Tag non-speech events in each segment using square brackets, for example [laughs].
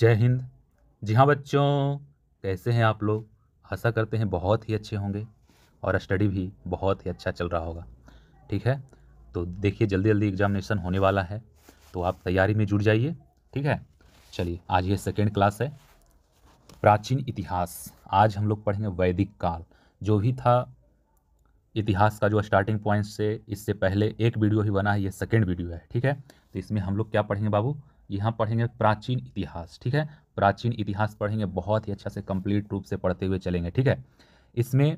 जय हिंद जी हाँ बच्चों कैसे हैं आप लोग आशा करते हैं बहुत ही अच्छे होंगे और स्टडी भी बहुत ही अच्छा चल रहा होगा ठीक है तो देखिए जल्दी जल्दी एग्जामिनेशन होने वाला है तो आप तैयारी में जुड़ जाइए ठीक है चलिए आज ये सेकेंड क्लास है प्राचीन इतिहास आज हम लोग पढ़ेंगे वैदिक काल जो भी था इतिहास का जो स्टार्टिंग पॉइंट से इससे पहले एक वीडियो ही बना है ये सेकेंड वीडियो है ठीक है तो इसमें हम लोग क्या पढ़ेंगे बाबू यहाँ पढ़ेंगे प्राचीन इतिहास ठीक है प्राचीन इतिहास पढ़ेंगे बहुत ही अच्छा से कंप्लीट रूप से पढ़ते हुए चलेंगे ठीक है इसमें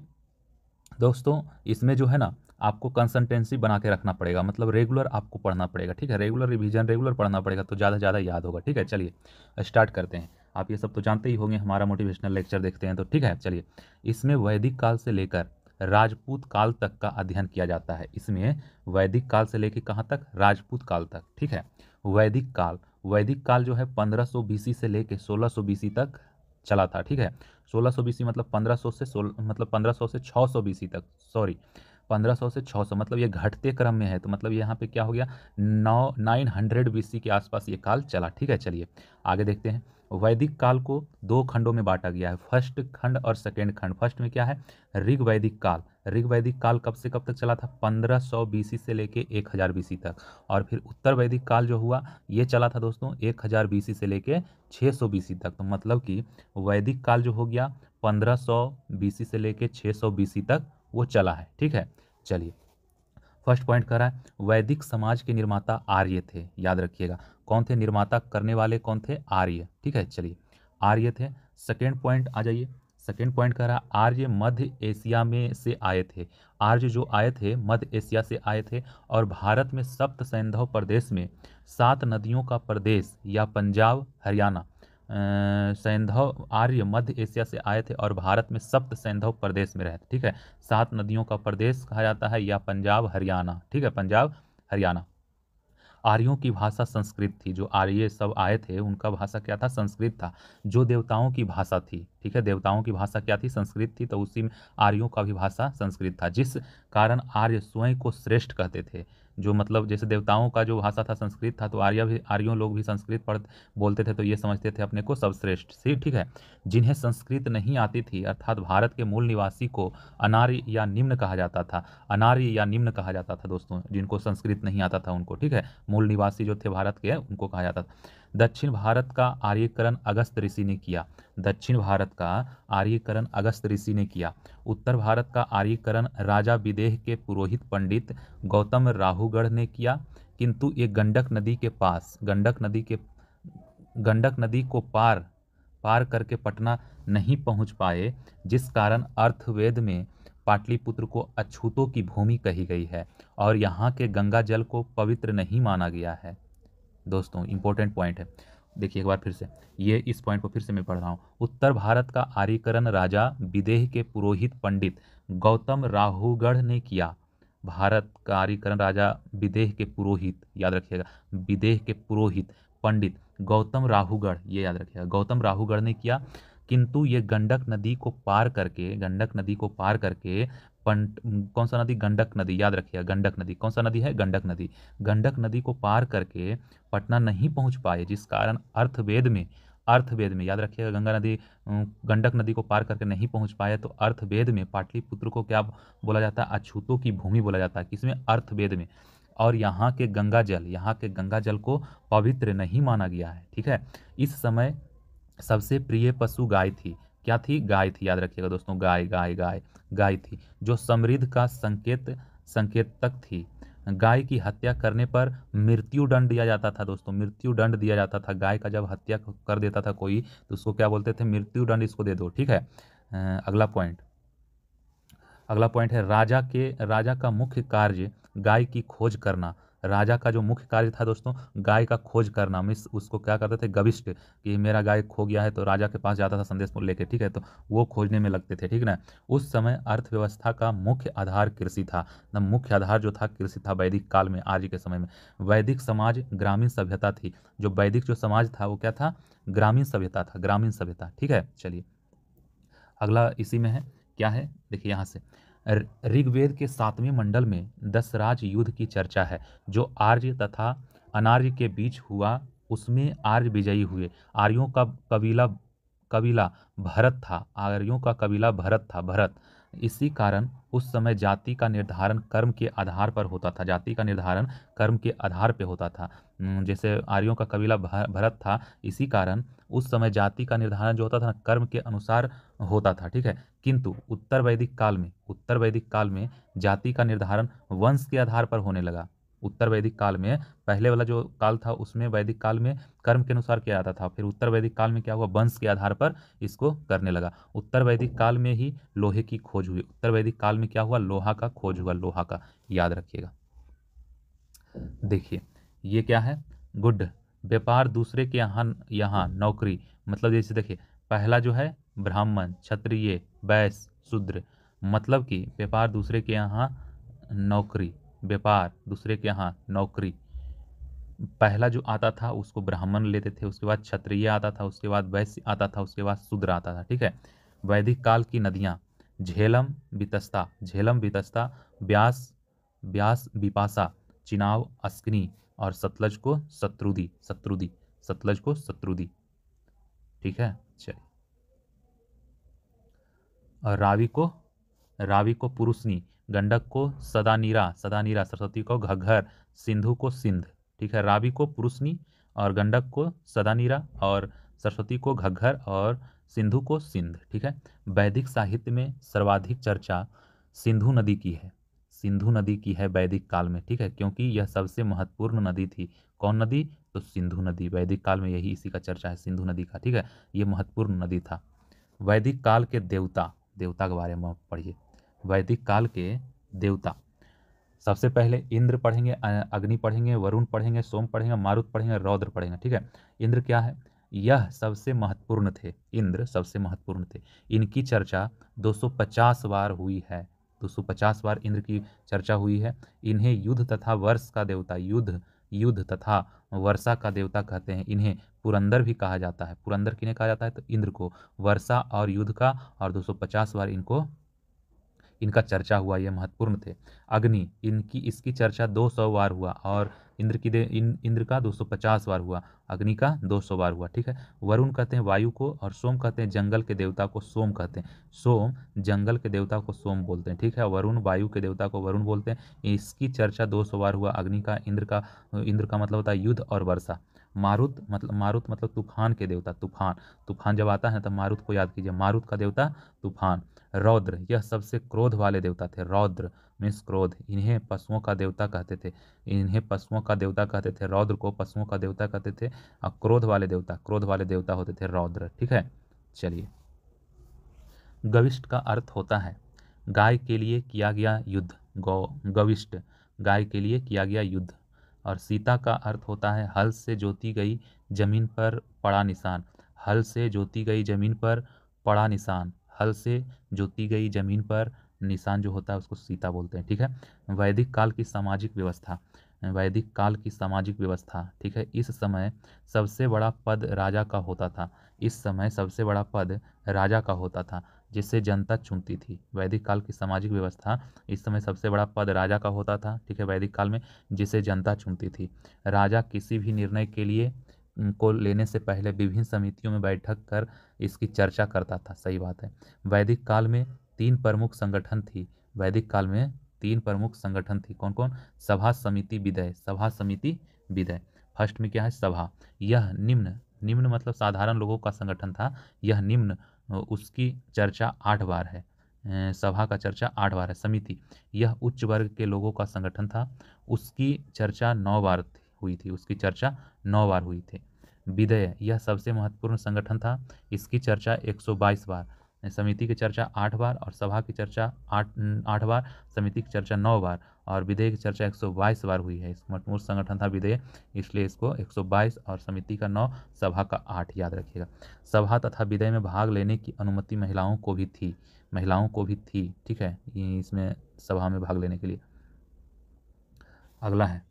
दोस्तों इसमें जो है ना आपको कंसल्टेंसी बना के रखना पड़ेगा मतलब रेगुलर आपको पढ़ना पड़ेगा ठीक है रेगुलर रिविजन रेगुलर पढ़ना पड़ेगा तो ज़्यादा ज़्यादा याद होगा ठीक है चलिए स्टार्ट करते हैं आप ये सब तो जानते ही होंगे हमारा मोटिवेशनल लेक्चर देखते हैं तो ठीक है चलिए इसमें वैदिक काल से लेकर राजपूत काल तक का अध्ययन किया जाता है इसमें वैदिक काल से लेकर कहाँ तक राजपूत काल तक ठीक है वैदिक काल वैदिक काल जो है 1500 बीसी से लेके 1600 बीसी तक चला था ठीक है 1600 बीसी मतलब 1500 से सोलह मतलब 1500 से 600 बीसी तक सॉरी 1500 से 600 मतलब ये घटते क्रम में है तो मतलब यहाँ पे क्या हो गया नौ नाइन हंड्रेड सी के आसपास ये काल चला ठीक है चलिए आगे देखते हैं वैदिक काल को दो खंडों में बांटा गया है फर्स्ट खंड और सेकेंड खंड फर्स्ट में क्या है ऋग वैदिक काल ऋग वैदिक काल कब से कब तक चला था 1500 सौ बीसी से लेके 1000 बीसी तक और फिर उत्तर वैदिक काल जो हुआ ये चला था दोस्तों 1000 बीसी से लेके 600 बीसी तक तो मतलब कि वैदिक काल जो हो गया 1500 सौ बीसी से लेके 600 बीसी तक वो चला है ठीक है चलिए फर्स्ट पॉइंट कर रहा है वैदिक समाज के निर्माता आर्य थे याद रखिएगा कौन थे निर्माता करने वाले कौन थे आर्य ठीक है चलिए आर्य थे सेकेंड पॉइंट आ जाइए सेकेंड पॉइंट कह रहा आर्य मध्य एशिया में से आए थे आर्य जो आए थे मध्य एशिया से आए थे और भारत में सप्त सैंधव प्रदेश में सात नदियों का प्रदेश या पंजाब हरियाणा सैंधव आर्य मध्य एशिया से आए थे और भारत में सप्त सैंधव प्रदेश में रहते ठीक है सात नदियों का प्रदेश कहा जाता है या पंजाब हरियाणा ठीक है पंजाब हरियाणा आर्यों की भाषा संस्कृत थी जो आर्य सब आए थे उनका भाषा क्या था संस्कृत था जो देवताओं की भाषा थी ठीक है देवताओं की भाषा क्या थी संस्कृत थी तो उसी में आर्यों का भी भाषा संस्कृत था जिस कारण आर्य स्वयं को श्रेष्ठ कहते थे जो मतलब जैसे देवताओं का जो भाषा था संस्कृत था तो आर्य भी आर्यों लोग भी संस्कृत पढ़ बोलते थे तो ये समझते थे अपने को सर्वश्रेष्ठ सी ठीक है जिन्हें संस्कृत नहीं आती थी अर्थात भारत के मूल निवासी को अनार्य या निम्न कहा जाता था अनार्य या निम्न कहा जाता था दोस्तों जिनको संस्कृत नहीं आता था उनको ठीक है मूल निवासी जो थे भारत के उनको कहा जाता था दक्षिण भारत का आर्यकरण अगस्त ऋषि ने किया दक्षिण भारत का आर्यकरण अगस्त ऋषि ने किया उत्तर भारत का आर्यकरण राजा विदेह के पुरोहित पंडित गौतम राहुगढ़ ने किया किंतु ये गंडक नदी के पास गंडक नदी के गंडक नदी को पार पार करके पटना नहीं पहुंच पाए जिस कारण अर्थवेद में पाटलिपुत्र को अछूतों की भूमि कही गई है और यहाँ के गंगा जल को पवित्र नहीं माना गया है दोस्तों इंपॉर्टेंट पॉइंट है देखिए एक बार फिर से ये इस पॉइंट को फिर से मैं पढ़ रहा हूँ उत्तर भारत का आर्यकरण राजा विदेह के पुरोहित पंडित गौतम राहुगढ़ ने किया भारत का आर्यकरण राजा विदेह के पुरोहित याद रखिएगा विदेह के पुरोहित पंडित गौतम राहुगढ़ ये याद रखिएगा गौतम राहुगढ़ ने किया किंतु ये गंडक नदी को पार करके गंडक नदी को पार करके पंट कौन सा नदी गंडक नदी याद रखिएगा गंडक नदी कौन सा नदी है गंडक नदी गंडक नदी को पार करके पटना नहीं पहुंच पाए जिस कारण अर्थवेद में अर्थवेद में याद रखिएगा गंगा नदी गंडक नदी को पार करके नहीं पहुंच पाए तो अर्थवेद में पाटलिपुत्र को क्या बोला जाता है अछूतों की भूमि बोला जाता है किसमें अर्थवेद में और यहाँ के गंगा जल यहाँ के गंगा जल को पवित्र नहीं माना गया है ठीक है इस समय सबसे प्रिय पशु गाय थी क्या थी गाय थी याद रखिएगा दोस्तों गाय गाय गाय गाय थी जो समृद्ध का संकेत संकेत तक थी गाय की हत्या करने पर मृत्यु दंड दिया जाता था दोस्तों मृत्यु दंड दिया जाता था गाय का जब हत्या कर देता था कोई तो उसको क्या बोलते थे मृत्यु दंड इसको दे दो ठीक है अगला पॉइंट अगला पॉइंट है राजा के राजा का मुख्य कार्य गाय की खोज करना राजा का जो मुख्य कार्य था दोस्तों गाय का खोज करना मिस उसको क्या करते थे गविष्ट कि मेरा गाय खो गया है तो राजा के पास जाता था संदेश को लेकर ठीक है तो वो खोजने में लगते थे ठीक ना उस समय अर्थव्यवस्था का मुख्य आधार कृषि था न मुख्य आधार जो था कृषि था वैदिक काल में आज के समय में वैदिक समाज ग्रामीण सभ्यता थी जो वैदिक जो समाज था वो क्या था ग्रामीण सभ्यता था ग्रामीण सभ्यता ठीक है चलिए अगला इसी में है क्या है देखिए यहाँ से ऋग्वेद के सातवें मंडल में दसराज युद्ध की चर्चा है जो आर्य तथा अनार्य के बीच हुआ उसमें आर्य विजयी हुए आर्यों का कबीला कबीला भरत था आर्यों का कबीला भरत था भरत इसी कारण उस समय जाति का निर्धारण कर्म के आधार पर होता था जाति का निर्धारण कर्म के आधार पर होता था जैसे आर्यों का कबीला भरत था इसी कारण उस समय जाति का निर्धारण जो होता था कर्म के अनुसार होता था ठीक है किंतु उत्तर वैदिक काल में उत्तर वैदिक काल में जाति का निर्धारण वंश के आधार पर होने लगा उत्तर वैदिक काल में पहले वाला जो काल था उसमें वैदिक काल में कर्म के अनुसार किया जाता था फिर उत्तर वैदिक काल में क्या हुआ वंश के आधार पर इसको करने लगा उत्तर वैदिक काल में ही लोहे की खोज हुई उत्तर वैदिक काल में क्या हुआ लोहा का खोज हुआ लोहा का याद रखिएगा देखिए ये क्या है गुड व्यापार दूसरे के यहाँ यहाँ नौकरी मतलब जैसे देखिए पहला जो है ब्राह्मण क्षत्रिय वैश्य शूद्र मतलब कि व्यापार दूसरे के यहाँ नौकरी व्यापार दूसरे के यहाँ नौकरी पहला जो आता था उसको ब्राह्मण लेते थे उसके बाद क्षत्रिय आता था उसके बाद वैश्य आता था उसके बाद शूद्र आता था ठीक है वैदिक काल की नदियाँ झेलम वितस्ता झेलम वितस्ता व्यास व्यास विपासा चिनाव अस्कनी और सतलज को शत्रुदी शत्रुधि सतलज को शत्रुदी ठीक है चलिए और रावी को रावी को पुरुषनी गंडक को सदानीरा सदानीरा सरस्वती को घघर सिंधु को सिंध ठीक है रावी को पुरुषनी और गंडक को सदानीरा और सरस्वती को घघर और सिंधु को सिंध ठीक है वैदिक साहित्य में सर्वाधिक चर्चा सिंधु नदी की है सिंधु नदी की है वैदिक काल में ठीक है क्योंकि यह सबसे महत्वपूर्ण नदी थी कौन नदी तो सिंधु नदी वैदिक काल में यही इसी का चर्चा है सिंधु नदी का ठीक है ये महत्वपूर्ण नदी था वैदिक काल के देवता देवता के बारे में पढ़िए वैदिक काल के देवता सबसे पहले इंद्र पढ़ेंगे अग्नि पढ़ेंगे वरुण पढ़ेंगे सोम पढ़ेंगे मारुत पढ़ेंगे रौद्र पढ़ेंगे ठीक है इंद्र क्या है यह सबसे महत्वपूर्ण थे इंद्र सबसे महत्वपूर्ण थे इनकी चर्चा 250 बार हुई है दो सौ पचास बार इंद्र की चर्चा हुई है इन्हें युद्ध तथा वर्ष का देवता युद्ध युद्ध तथा वर्षा का देवता कहते हैं इन्हें पुरंदर भी कहा जाता है पुरंदर किन्हें कहा जाता है तो इंद्र को वर्षा और युद्ध का और 250 बार इनको इनका चर्चा हुआ ये महत्वपूर्ण थे अग्नि इनकी इसकी चर्चा 200 बार हुआ और इंद्र की दे इन इंद्र का 250 बार हुआ अग्नि का 200 बार हुआ ठीक है वरुण कहते हैं वायु को और सोम कहते हैं जंगल के देवता को सोम कहते हैं सोम जंगल के देवता को सोम बोलते हैं ठीक है वरुण वायु के देवता को वरुण बोलते हैं इसकी चर्चा 200 बार हुआ अग्नि का इंद्र का इंद्र का मतलब होता है युद्ध और वर्षा मारुत मतलब मारुत मतलब तूफान के देवता तूफान तूफान जब आता है तो मारुत को याद कीजिए मारुत का देवता तूफान रौद्र यह सबसे क्रोध वाले देवता थे रौद्र मीन्स क्रोध इन्हें पशुओं का देवता कहते थे इन्हें पशुओं का देवता कहते थे रौद्र को पशुओं का देवता कहते थे और क्रोध वाले देवता क्रोध वाले देवता होते थे रौद्र ठीक है चलिए गविष्ट का अर्थ होता है गाय के लिए किया गया युद्ध गौ गविष्ट गाय के लिए किया गया युद्ध और सीता का अर्थ होता है हल से जोती गई जमीन पर पड़ा निशान हल से जोती गई जमीन पर पड़ा निशान हल से जोती गई जमीन पर निशान जो होता है उसको सीता बोलते हैं ठीक है वैदिक काल की सामाजिक व्यवस्था वैदिक काल की सामाजिक व्यवस्था ठीक है इस समय सबसे बड़ा पद राजा का होता था इस समय सबसे बड़ा पद राजा का होता था जिससे जनता चुनती थी वैदिक काल की सामाजिक व्यवस्था इस समय सबसे बड़ा पद राजा का होता था ठीक है वैदिक काल में जिसे जनता चुनती थी राजा किसी भी निर्णय के लिए को लेने से पहले विभिन्न समितियों में बैठक कर इसकी चर्चा करता था सही बात है वैदिक काल में तीन प्रमुख संगठन थी वैदिक काल में तीन प्रमुख संगठन थी कौन कौन सभा समिति विदय सभा समिति विदय फर्स्ट में क्या है सभा यह निम्न निम्न मतलब साधारण लोगों का संगठन था यह निम्न उसकी चर्चा आठ बार है सभा का चर्चा आठ बार है समिति यह उच्च वर्ग के लोगों का संगठन था उसकी चर्चा नौ बार थी हुई थी उसकी चर्चा नौ बार हुई थी विधेय यह सबसे महत्वपूर्ण संगठन था इसकी चर्चा 122 बार समिति की चर्चा आठ बार और सभा की चर्चा आठ आठ बार समिति की चर्चा नौ बार और विधेय की चर्चा 122 बार हुई है इस संगठन था विधेय इसलिए इसको 122 और समिति का नौ सभा का आठ याद रखिएगा सभा तथा विधेय में भाग लेने की अनुमति महिलाओं को भी थी महिलाओं को भी थी ठीक है इसमें सभा में भाग लेने के लिए अगला है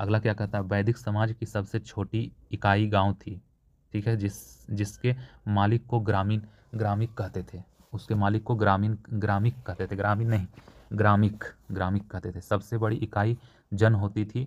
अगला क्या कहता है वैदिक समाज की सबसे छोटी इकाई गांव थी ठीक है जिस जिसके मालिक को ग्रामीण ग्रामिक कहते थे उसके मालिक को ग्रामीण ग्रामिक कहते थे ग्रामीण नहीं ग्रामिक ग्रामिक कहते थे सबसे बड़ी इकाई जन होती थी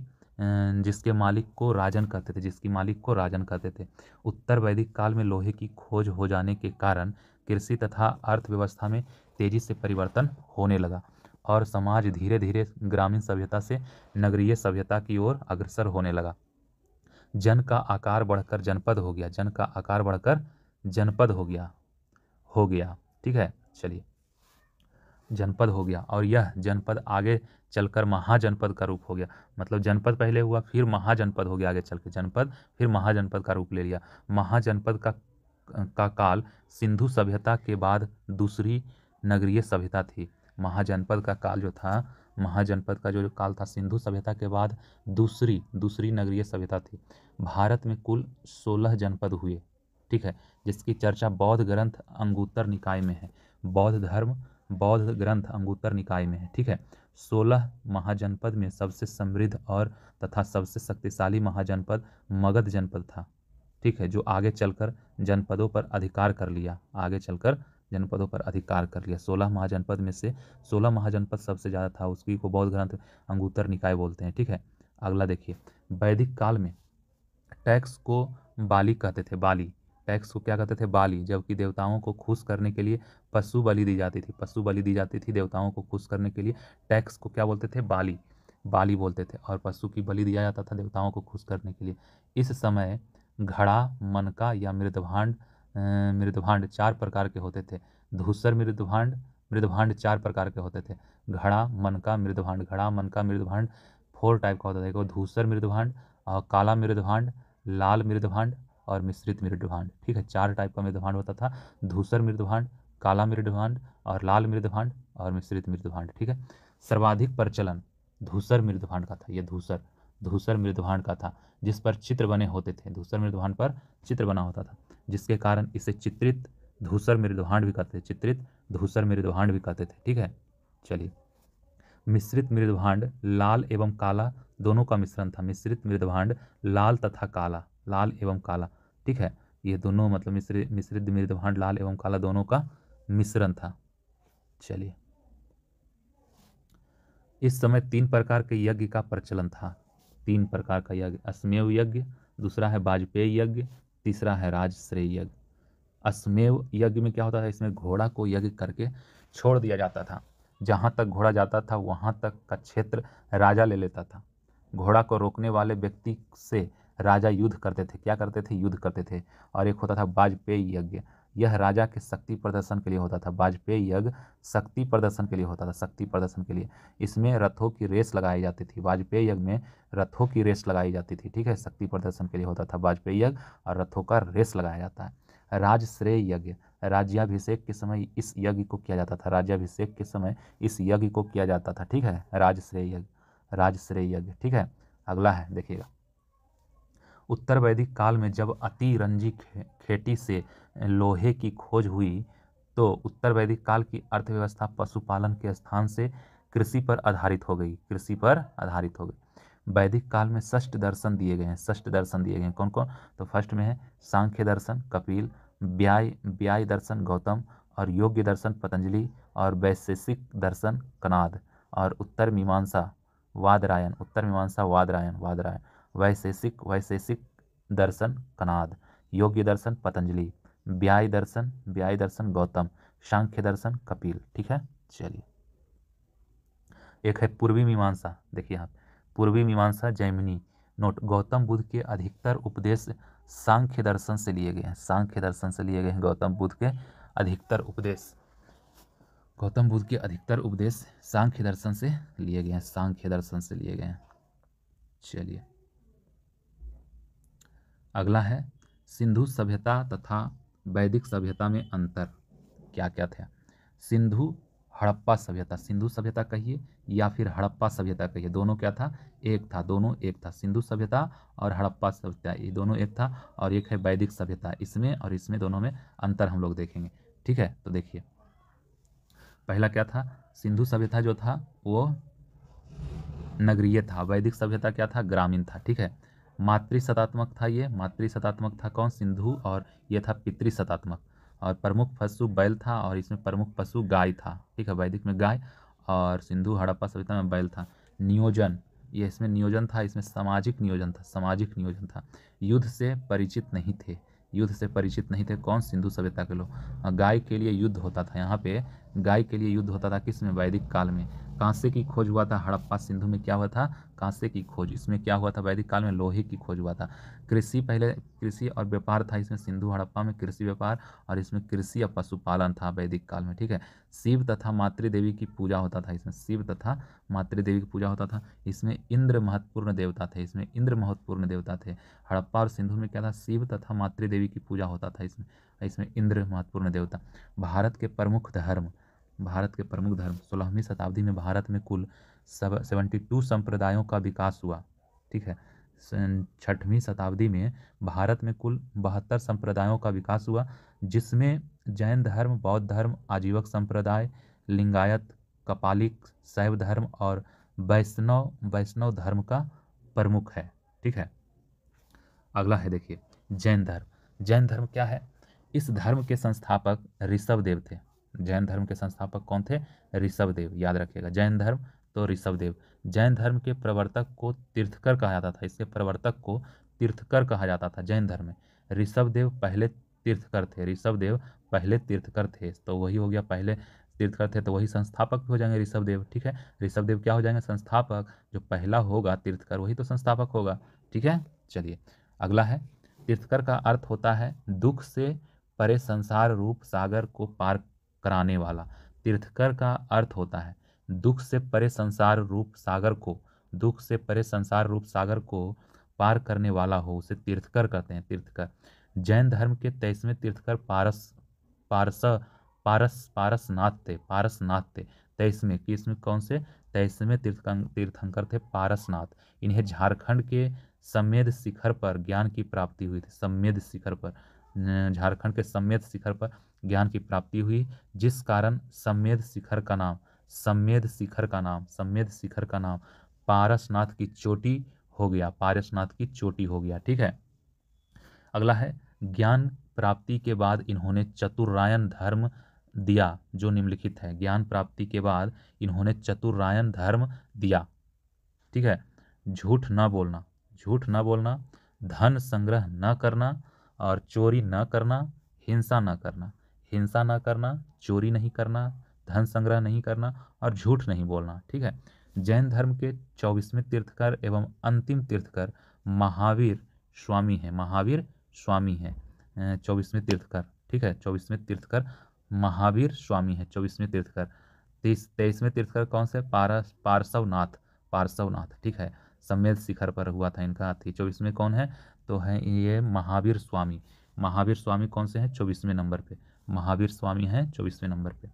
जिसके मालिक को राजन कहते थे जिसकी मालिक को राजन कहते थे उत्तर वैदिक काल में लोहे की खोज हो जाने के कारण कृषि तथा अर्थव्यवस्था में तेजी से परिवर्तन होने लगा और समाज धीरे धीरे ग्रामीण सभ्यता से नगरीय सभ्यता की ओर अग्रसर होने लगा जन का आकार बढ़कर जनपद हो गया जन का आकार बढ़कर जनपद हो गया हो गया ठीक है चलिए जनपद हो गया और यह जनपद आगे चलकर महाजनपद का रूप हो गया मतलब जनपद पहले हुआ फिर महाजनपद हो गया आगे चल के जनपद फिर महाजनपद का रूप ले लिया महाजनपद का का काल सिंधु सभ्यता के बाद दूसरी नगरीय सभ्यता थी महाजनपद का काल जो था महाजनपद का जो, काल था सिंधु सभ्यता के बाद दूसरी दूसरी नगरीय सभ्यता थी भारत में कुल सोलह जनपद हुए ठीक है जिसकी चर्चा बौद्ध ग्रंथ अंगूत्तर निकाय में है बौद्ध धर्म बौद्ध ग्रंथ अंगूत्तर निकाय में है ठीक है सोलह महाजनपद में सबसे समृद्ध और तथा सबसे शक्तिशाली महाजनपद मगध जनपद था ठीक है जो आगे चलकर जनपदों पर अधिकार कर लिया आगे चलकर जनपदों पर अधिकार कर लिया सोलह महाजनपद में से सोलह महाजनपद सबसे ज़्यादा था उसकी को बौद्ध ग्रंथ अंगूतर निकाय बोलते हैं ठीक है अगला देखिए वैदिक काल में टैक्स को बाली कहते थे बाली टैक्स को क्या कहते थे बाली जबकि देवताओं को खुश करने के लिए पशु बलि दी जाती थी पशु बलि दी जाती थी देवताओं को खुश करने के लिए टैक्स को क्या बोलते थे बाली बाली बोलते थे और पशु की बलि दिया जाता था देवताओं को खुश करने के लिए इस समय घड़ा मनका या मृदभांड मृदभांड चार प्रकार के होते थे धूसर मृदभांड मृदभांड चार प्रकार के होते थे घड़ा मन का मृदभांड घड़ा मन का मृदभांड फोर टाइप का होता था एक धूसर मृदभांड और काला मृदभांड लाल मृदभांड और मिश्रित मृदभांड ठीक है चार टाइप का मृदभांड होता था धूसर मृदभांड काला मृदभांड और लाल मृदभांड और मिश्रित मृदभांड ठीक है सर्वाधिक प्रचलन धूसर मृदभांड का था यह धूसर धूसर मृदभांड का था जिस पर चित्र बने होते थे धूसर मृदभांड पर चित्र बना होता था जिसके कारण इसे चित्रित धूसर मृदुहांड भी कहते थे चित्रित धूसर मृदुहांड भी कहते थे ठीक है चलिए मिश्रित मृदभांड लाल एवं काला दोनों का मिश्रण था मिश्रित मृदभांड लाल तथा काला लाल एवं काला ठीक है ये दोनों मतलब मिश्रित मिश्रित मृदभांड लाल एवं काला दोनों का मिश्रण था चलिए इस समय तीन प्रकार के यज्ञ का प्रचलन था तीन प्रकार का यज्ञ अश्मेव यज्ञ दूसरा है वाजपेयी यज्ञ तीसरा है राजश्रेय यज्ञ अश्वमेव यज्ञ में क्या होता था इसमें घोड़ा को यज्ञ करके छोड़ दिया जाता था जहाँ तक घोड़ा जाता था वहाँ तक का क्षेत्र राजा ले लेता था घोड़ा को रोकने वाले व्यक्ति से राजा युद्ध करते थे क्या करते थे युद्ध करते थे और एक होता था वाजपेयी यज्ञ यह राजा के शक्ति प्रदर्शन के लिए होता था वाजपेयी यज्ञ शक्ति प्रदर्शन के लिए होता था शक्ति प्रदर्शन के लिए इसमें रथों की रेस लगाई जाती थी वाजपेयी यज्ञ में रथों की रेस लगाई जाती थी ठीक है शक्ति प्रदर्शन के लिए होता था वाजपेयी यज्ञ और रथों का रेस लगाया जाता है राजश्रेय यज्ञ राज्याभिषेक के समय इस यज्ञ को किया जाता था राज्याभिषेक के समय इस यज्ञ को किया जाता था ठीक है राजश्रेय यज्ञ राजश्रेय यज्ञ ठीक है अगला है देखिएगा उत्तर वैदिक काल में जब अति रंजी खेती से लोहे की खोज हुई तो उत्तर वैदिक काल की अर्थव्यवस्था पशुपालन के स्थान से कृषि पर आधारित हो गई कृषि पर आधारित हो गई वैदिक काल में षष्ट दर्शन दिए गए हैं षष्ट दर्शन दिए गए हैं कौन कौन तो फर्स्ट में है सांख्य दर्शन कपिल व्याय व्याय दर्शन गौतम और योग्य दर्शन पतंजलि और वैशेषिक दर्शन कनाद और उत्तर मीमांसा वादरायन उत्तर मीमांसा वादरायन वादरायन वैशेषिक वैशेषिक दर्शन कनाद योग्य दर्शन पतंजलि व्याय दर्शन व्याय दर्शन गौतम सांख्य दर्शन कपिल ठीक है चलिए एक है पूर्वी मीमांसा देखिए आप पूर्वी मीमांसा जैमिनी नोट गौतम बुद्ध के अधिकतर उपदेश सांख्य दर्शन से लिए गए हैं सांख्य दर्शन से लिए गए हैं गौतम बुद्ध के अधिकतर उपदेश गौतम बुद्ध के अधिकतर उपदेश सांख्य दर्शन से लिए गए हैं सांख्य दर्शन से लिए गए हैं चलिए अगला है सिंधु सभ्यता तथा वैदिक सभ्यता में अंतर क्या क्या था सिंधु हड़प्पा सभ्यता सिंधु सभ्यता कहिए या फिर हड़प्पा सभ्यता कहिए दोनों क्या था एक था दोनों एक था सिंधु सभ्यता और हड़प्पा सभ्यता ये दोनों एक था और एक है वैदिक सभ्यता इसमें और इसमें दोनों में अंतर हम लोग देखेंगे ठीक है तो देखिए पहला क्या था सिंधु सभ्यता जो था वो नगरीय था वैदिक सभ्यता क्या था ग्रामीण था ठीक है मातृसतात्मक था ये मातृसतात्मक था कौन सिंधु और ये था पितृसतात्मक और प्रमुख पशु बैल था और इसमें प्रमुख पशु गाय था ठीक है वैदिक में गाय और सिंधु हड़प्पा सभ्यता में बैल था नियोजन ये इसमें नियोजन था इसमें सामाजिक नियोजन था सामाजिक नियोजन था युद्ध से परिचित नहीं थे युद्ध से परिचित नहीं थे कौन सिंधु सभ्यता के लोग गाय के लिए युद्ध होता था यहाँ पे गाय के लिए युद्ध होता था किस में वैदिक काल में कांसे की खोज हुआ था हड़प्पा सिंधु में क्या हुआ था कांसे की खोज इसमें क्या हुआ था वैदिक काल में लोहे की खोज हुआ था कृषि पहले कृषि और व्यापार था इसमें सिंधु हड़प्पा में कृषि व्यापार और इसमें कृषि या पशुपालन था वैदिक काल में ठीक है शिव तथा मातृ देवी की पूजा होता था इसमें शिव तथा मातृ देवी की पूजा होता था इसमें इंद्र महत्वपूर्ण देवता थे इसमें इंद्र महत्वपूर्ण देवता थे हड़प्पा और सिंधु में क्या था शिव तथा मातृ देवी की पूजा होता था इसमें इसमें इंद्र महत्वपूर्ण देवता भारत के प्रमुख धर्म भारत के प्रमुख धर्म सोलहवीं शताब्दी में भारत में कुल सब सेवेंटी टू संप्रदायों का विकास हुआ ठीक है छठवीं शताब्दी में भारत में कुल बहत्तर संप्रदायों का विकास हुआ जिसमें जैन धर्म बौद्ध धर्म आजीवक संप्रदाय लिंगायत कपालिक शैव धर्म और वैष्णव वैष्णव धर्म का प्रमुख है ठीक है अगला है देखिए जैन धर्म जैन धर्म क्या है इस धर्म के संस्थापक ऋषभ देव थे जैन धर्म के संस्थापक कौन थे ऋषभदेव याद रखिएगा जैन धर्म तो ऋषभदेव जैन धर्म के प्रवर्तक को तीर्थकर कहा जाता था इसके प्रवर्तक को तीर्थकर कहा जाता था जैन धर्म में ऋषभदेव पहले तीर्थकर थे ऋषभदेव पहले तीर्थकर थे तो वही हो गया पहले तीर्थकर थे तो वही संस्थापक भी हो जाएंगे ऋषभदेव ठीक है ऋषभदेव क्या हो जाएंगे संस्थापक जो पहला होगा तीर्थकर वही तो संस्थापक होगा ठीक है चलिए अगला है तीर्थकर का अर्थ होता है दुख से परे संसार रूप सागर को पार कराने वाला तीर्थकर का अर्थ होता है दुख से परे संसार रूप सागर को दुख से परे संसार रूप सागर को पार करने वाला हो उसे तीर्थकर कहते हैं तीर्थकर जैन धर्म के तेईसवें तीर्थकर पारस पारस पारस पारसनाथ थे पारसनाथ थे तेईसवें कि इसमें कौन से तेईसवें तीर्थ तीर्थंकर थे पारसनाथ इन्हें झारखंड के सम्यद शिखर पर ज्ञान की प्राप्ति हुई थी सम्यद शिखर पर झारखंड के सम्यद शिखर पर ज्ञान की प्राप्ति हुई जिस कारण सम्मेद शिखर का नाम सम्मेद शिखर का नाम सम्मेद शिखर का नाम पारसनाथ की चोटी हो गया पारसनाथ की चोटी हो गया ठीक है अगला है ज्ञान प्राप्ति के बाद इन्होंने चतुरायन धर्म दिया जो निम्नलिखित है ज्ञान प्राप्ति के बाद इन्होंने चतुरायन धर्म दिया ठीक है झूठ न बोलना झूठ न बोलना धन संग्रह न करना और चोरी न करना हिंसा न करना हिंसा ना करना चोरी नहीं करना धन संग्रह नहीं करना और झूठ नहीं बोलना ठीक है जैन धर्म के चौबीसवें तीर्थकर एवं अंतिम तीर्थकर महावीर स्वामी हैं महावीर स्वामी हैं चौबीसवें तीर्थकर ठीक है चौबीसवें तीर्थकर महावीर स्वामी है चौबीसवें तीर्थकर तेईस तेईसवें तीर्थकर कौन से पारस पार्शवनाथ पार्सवनाथ ठीक है सम्मेद शिखर पर हुआ था इनका थी चौबीसवें कौन है तो है ये महावीर स्वामी महावीर स्वामी कौन से हैं चौबीसवें नंबर पे महावीर स्वामी हैं चौबीसवें नंबर पे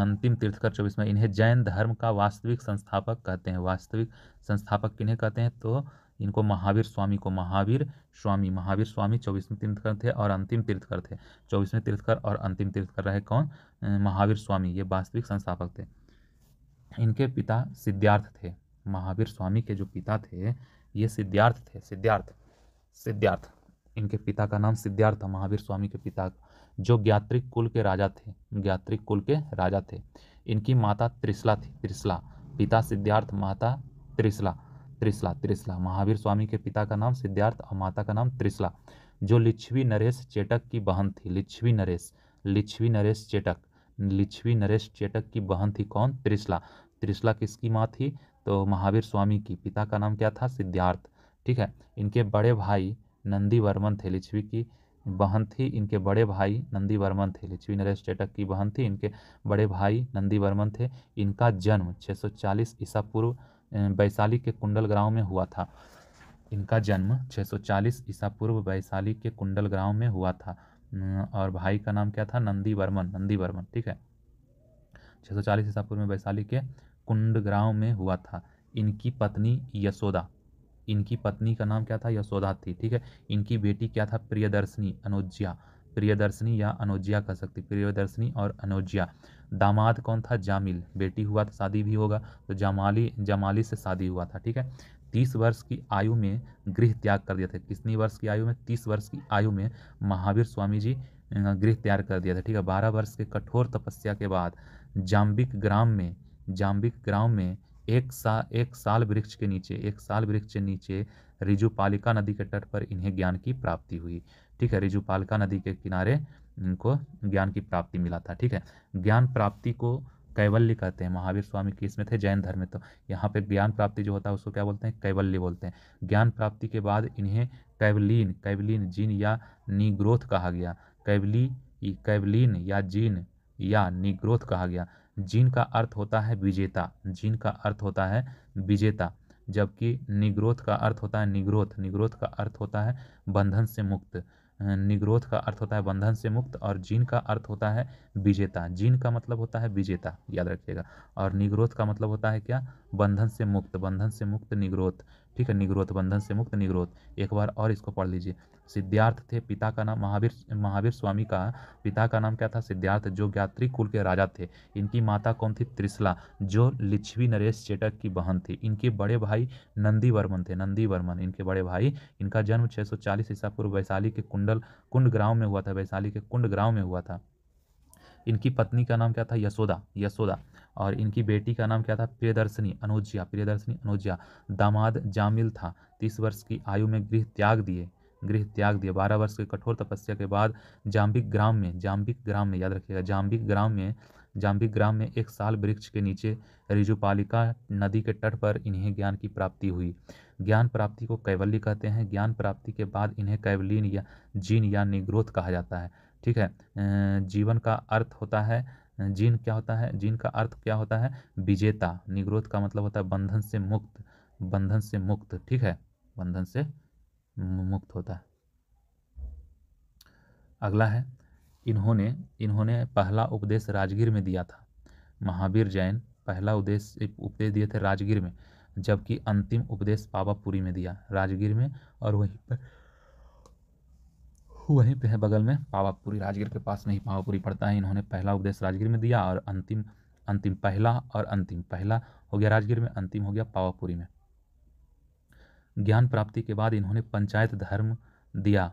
अंतिम तीर्थकर चौबीसवें इन्हें जैन धर्म का वास्तविक संस्थापक कहते हैं वास्तविक संस्थापक किन्हें कहते हैं तो इनको महावीर स्वामी को महावीर स्वामी महावीर स्वामी चौबीसवें तीर्थकर थे और अंतिम तीर्थकर थे चौबीसवें तीर्थकर और अंतिम तीर्थकर रहे कौन महावीर स्वामी ये वास्तविक संस्थापक थे इनके पिता सिद्धार्थ थे महावीर स्वामी के जो पिता थे ये सिद्धार्थ थे सिद्धार्थ सिद्धार्थ इनके पिता का नाम सिद्धार्थ महावीर स्वामी के पिता जो ज्ञात्रिक कुल के राजा थे ज्ञात्रिक कुल के राजा थे इनकी माता त्रिशला थी त्रिशला पिता सिद्धार्थ माता त्रिशला त्रिशला त्रिशला महावीर स्वामी के पिता का नाम सिद्धार्थ और माता का नाम त्रिसला जो लिच्छवी नरेश चेटक की बहन थी लिच्छवी नरेश लिच्छवी नरेश चेटक लिच्छवी नरेश चेटक की बहन थी कौन त्रिशला त्रिशला किसकी माँ थी तो महावीर स्वामी की पिता का नाम क्या था सिद्धार्थ ठीक है इनके बड़े भाई वर्मन थे लिच्छवी की बहन थी इनके बड़े भाई वर्मन थे लिच्छवी नरेश चेटक की बहन थी इनके बड़े भाई नंदी वर्मन थे इनका जन्म 640 ईसा पूर्व वैशाली के कुंडल गांव में हुआ था इनका जन्म 640 ईसा पूर्व वैशाली के कुंडल गांव में हुआ था और भाई का नाम क्या था नंदी वर्मन नंदी वर्मन ठीक है 640 ईसा पूर्व में वैशाली के कुंड गांव में हुआ था इनकी पत्नी यशोदा इनकी पत्नी का नाम क्या था यशोदा थी ठीक है इनकी बेटी क्या था प्रियदर्शनी अनोज्या प्रियदर्शनी या अनोज्या कह सकते प्रियदर्शनी और अनोज्या दामाद कौन था जामिल बेटी हुआ तो शादी भी होगा तो जामाली जमाली से शादी हुआ था ठीक है तीस वर्ष की आयु में गृह त्याग कर दिया था कितनी वर्ष की आयु में तीस वर्ष की आयु में महावीर स्वामी जी गृह त्याग कर दिया था ठीक है बारह वर्ष के कठोर तपस्या के बाद जाम्बिक ग्राम में जाम्बिक ग्राम में एक सा एक साल वृक्ष के नीचे एक साल वृक्ष के नीचे रिजुपालिका नदी के तट पर इन्हें ज्ञान की प्राप्ति हुई ठीक है रिजुपालिका नदी के किनारे इनको ज्ञान की प्राप्ति मिला था ठीक है ज्ञान प्राप्ति को कैवल्य कहते हैं महावीर स्वामी किस में थे जैन धर्म में तो यहाँ पे ज्ञान प्राप्ति जो होता है उसको क्या बोलते हैं कैवल्य बोलते हैं ज्ञान प्राप्ति के बाद इन्हें कैवलीन कैवलीन जीन या निग्रोथ कहा गया कैवली कैवलीन या जीन या निग्रोथ कहा गया जीन का अर्थ होता है विजेता जीन का अर्थ होता है विजेता जबकि निग्रोथ का अर्थ होता है निग्रोथ निग्रोथ का अर्थ होता है बंधन से मुक्त निग्रोथ का अर्थ होता है बंधन से मुक्त और जीन का अर्थ होता है विजेता जीन का मतलब होता है विजेता याद रखिएगा और निग्रोथ का मतलब होता है क्या बंधन से मुक्त बंधन से मुक्त निग्रोथ ठीक है निग्रोथ बंधन से मुक्त निग्रोथ एक बार और इसको पढ़ लीजिए सिद्धार्थ थे पिता का नाम महावीर महावीर स्वामी का पिता का नाम क्या था सिद्धार्थ जो ज्ञात्री कुल के राजा थे इनकी माता कौन थी त्रिसला जो लिच्छवी नरेश चेटक की बहन थी इनके बड़े भाई नंदी वर्मन थे नंदी वर्मन इनके बड़े भाई इनका जन्म 640 सौ चालीस ईसा पूर्व वैशाली के कुंडल कुंड ग्राम में हुआ था वैशाली के कुंड ग्राम में हुआ था इनकी पत्नी का नाम क्या था यशोदा यशोदा और इनकी बेटी का नाम क्या था प्रियदर्शनी अनुजिया प्रियदर्शनी अनुजिया दामाद जामिल था तीस वर्ष की आयु में गृह त्याग दिए गृह त्याग दिया बारह वर्ष की कठोर तपस्या के बाद जाम्बिक ग्राम में जाम्बिक ग्राम में याद रखिएगा जाम्बिक ग्राम में जाम्बिक ग्राम में एक साल वृक्ष के नीचे रिजुपालिका नदी के तट पर इन्हें ज्ञान की प्राप्ति हुई ज्ञान प्राप्ति को कैवल्य कहते हैं ज्ञान प्राप्ति के बाद इन्हें कैवलीन या जीन या निग्रोथ कहा जाता है ठीक है जीवन का अर्थ होता है जीन क्या होता है जीन का अर्थ क्या होता है विजेता निग्रोथ का मतलब होता है बंधन से मुक्त बंधन से मुक्त ठीक है बंधन से मुक्त होता है अगला है इन्होंने इन्होंने पहला उपदेश राजगीर में दिया था महावीर जैन पहला उपदेश उपदेश दिए थे राजगीर में जबकि अंतिम उपदेश पावापुरी में दिया राजगीर में और वहीं पर वहीं पे है बगल में पावापुरी राजगीर के पास में ही पावापुरी पड़ता है इन्होंने पहला उपदेश राजगीर में दिया और अंतिम अंतिम पहला और अंतिम पहला हो गया राजगीर में अंतिम हो गया पावापुरी में ज्ञान प्राप्ति के बाद इन्होंने पंचायत धर्म दिया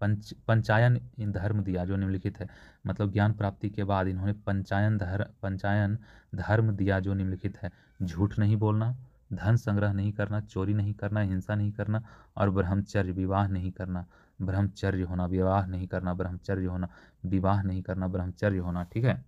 पंच पंचायन धर्म दिया जो निम्नलिखित है मतलब ज्ञान प्राप्ति के बाद इन्होंने पंचायन धर्म पंचायन धर्म दिया जो निम्नलिखित है झूठ नहीं बोलना धन संग्रह नहीं करना चोरी नहीं करना हिंसा नहीं करना और ब्रह्मचर्य विवाह नहीं करना ब्रह्मचर्य होना विवाह नहीं करना ब्रह्मचर्य होना विवाह नहीं करना ब्रह्मचर्य होना ठीक है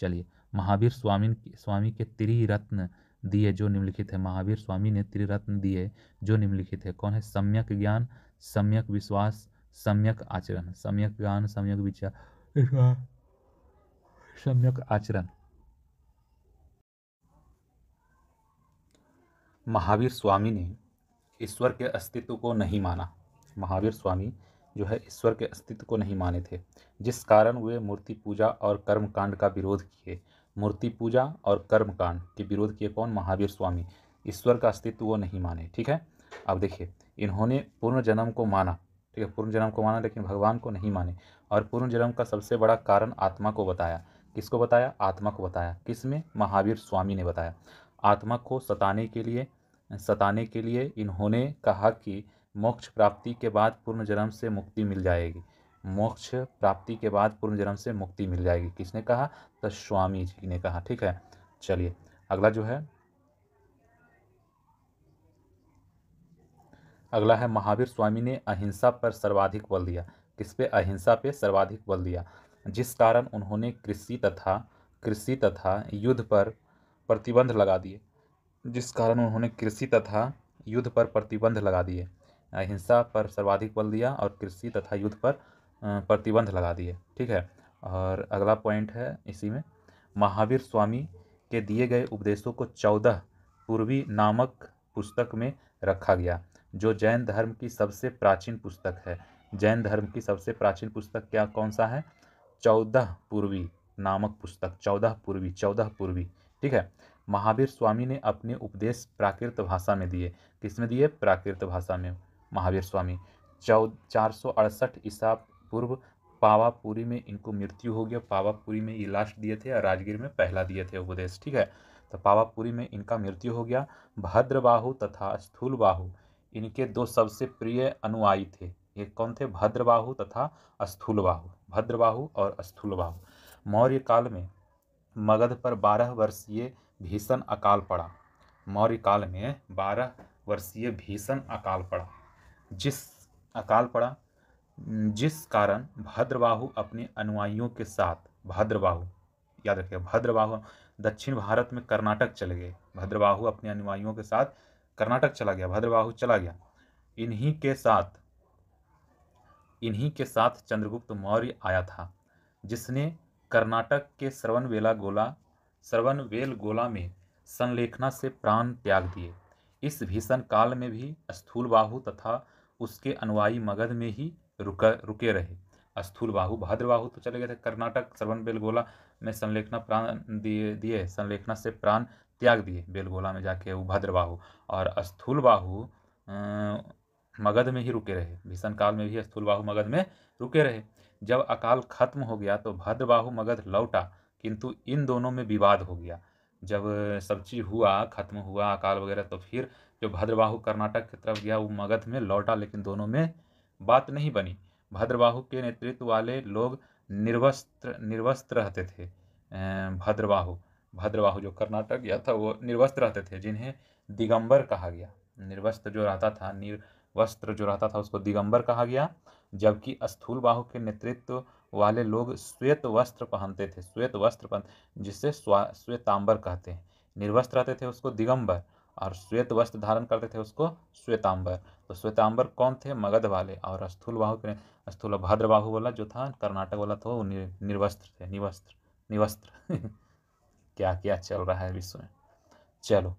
चलिए महावीर स्वामी स्वामी के त्रिरत्न दिए जो निम्नलिखित है महावीर स्वामी ने त्रिरत्न दिए जो निम्नलिखित है कौन है सम्यक ज्ञान सम्यक विश्वास सम्यक आचरण सम्यक ज्ञान सम्यक विचार सम्यक आचरण महावीर स्वामी ने ईश्वर के अस्तित्व को नहीं माना महावीर स्वामी जो है ईश्वर के अस्तित्व को नहीं माने थे जिस कारण वे मूर्ति पूजा और कर्मकांड का विरोध किए मूर्ति पूजा और कर्मकांड के विरोध किए कौन महावीर स्वामी ईश्वर का अस्तित्व वो नहीं माने ठीक है अब देखिए इन्होंने पूर्ण जन्म को माना ठीक है पूर्ण जन्म को माना लेकिन भगवान को नहीं माने और पूर्ण जन्म का सबसे बड़ा कारण आत्मा को बताया किसको बताया आत्मा को बताया किस में महावीर स्वामी ने बताया आत्मा को सताने के लिए सताने के लिए इन्होंने कहा कि मोक्ष प्राप्ति के बाद पूर्ण जन्म से मुक्ति मिल जाएगी मोक्ष प्राप्ति के बाद पूर्ण जन्म से मुक्ति मिल जाएगी किसने कहा तो स्वामी जी ने कहा ठीक है चलिए अगला जो है अगला है महावीर स्वामी ने अहिंसा पर सर्वाधिक बल दिया किस पे अहिंसा पे सर्वाधिक बल दिया जिस कारण उन्होंने कृषि तथा कृषि तथा युद्ध पर प्रतिबंध लगा दिए जिस कारण उन्होंने कृषि तथा युद्ध पर प्रतिबंध लगा दिए अहिंसा पर सर्वाधिक बल दिया और कृषि तथा युद्ध पर प्रतिबंध लगा दिए ठीक है और अगला पॉइंट है इसी में महावीर स्वामी के दिए गए उपदेशों को चौदह पूर्वी नामक पुस्तक में रखा गया जो जैन धर्म की सबसे प्राचीन पुस्तक है जैन धर्म की सबसे प्राचीन पुस्तक क्या कौन सा है चौदह पूर्वी नामक पुस्तक चौदह पूर्वी चौदह पूर्वी ठीक है महावीर स्वामी ने अपने उपदेश प्राकृत भाषा में दिए किस में दिए प्राकृत भाषा में महावीर स्वामी चौ चार सौ अड़सठ ईसा पूर्व पावापुरी में इनको मृत्यु हो गया पावापुरी में ये लास्ट दिए थे और राजगीर में पहला दिए थे उपदेश ठीक है तो पावापुरी में इनका मृत्यु हो गया भद्रबाहु तथा स्थूलबाहु इनके दो सबसे प्रिय अनुयायी थे ये कौन थे भद्रबाहु तथा स्थूलबाहु भद्रबाहु और स्थूलबाहु मौर्य काल में मगध पर बारह वर्षीय भीषण अकाल पड़ा मौर्य काल में बारह वर्षीय भीषण अकाल पड़ा जिस अकाल पड़ा जिस कारण भद्रबाहु अपने अनुयायियों के साथ भद्रबाहु याद रखिए भद्रवाहु दक्षिण भारत में कर्नाटक चले गए भद्रबाहु अपने अनुयायियों के साथ कर्नाटक चला गया भद्रबाहु चला गया इन्हीं के साथ इन्हीं के साथ चंद्रगुप्त मौर्य आया था जिसने कर्नाटक के श्रवण वेला गोला श्रवण वेल गोला में संलेखना से प्राण त्याग दिए इस भीषण काल में भी स्थूलबाहु तथा उसके अनुयायी मगध में ही रुका रुके रहे स्थूल बाहु भाद्र बाहु तो चले गए थे कर्नाटक श्रवण बेलगोला में संलेखना प्राण दिए दिए संलेखना से प्राण त्याग दिए बेलगोला में जाके वो भद्र बाहु और स्थूल बाहु मगध में ही रुके रहे भीषण काल में भी स्थूल बाहु मगध में रुके रहे जब अकाल खत्म हो गया तो भद्रबाहु मगध लौटा किंतु इन दोनों में विवाद हो गया जब सब चीज़ हुआ खत्म हुआ अकाल वगैरह तो फिर जो भद्रबाहु कर्नाटक की तरफ गया वो मगध में लौटा लेकिन दोनों में बात नहीं बनी भद्रबाहु के नेतृत्व वाले लोग निर्वस्त्र निर्वस्त्र रहते थे अं, भद्रबाहु भद्रबाहु जो कर्नाटक गया था वो निर्वस्त्र रहते थे जिन्हें दिगंबर कहा गया निर्वस्त्र जो रहता था निर्वस्त्र जो रहता था उसको दिगंबर कहा गया जबकि स्थूल बाहु के नेतृत्व वाले लोग श्वेत वस्त्र पहनते थे श्वेत वस्त्र पहन जिससे श्वेतांबर कहते हैं निर्वस्त्र रहते थे उसको दिगंबर और श्वेत वस्त्र धारण करते थे उसको श्वेतांबर तो श्वेतांबर कौन थे मगध वाले और स्थूल बाहु स्थूल भद्र बाहु वाला जो था कर्नाटक वाला था तो वो निर्वस्त्र थे निवस्त्र निवस्त्र [laughs] क्या क्या चल रहा है विश्व में चलो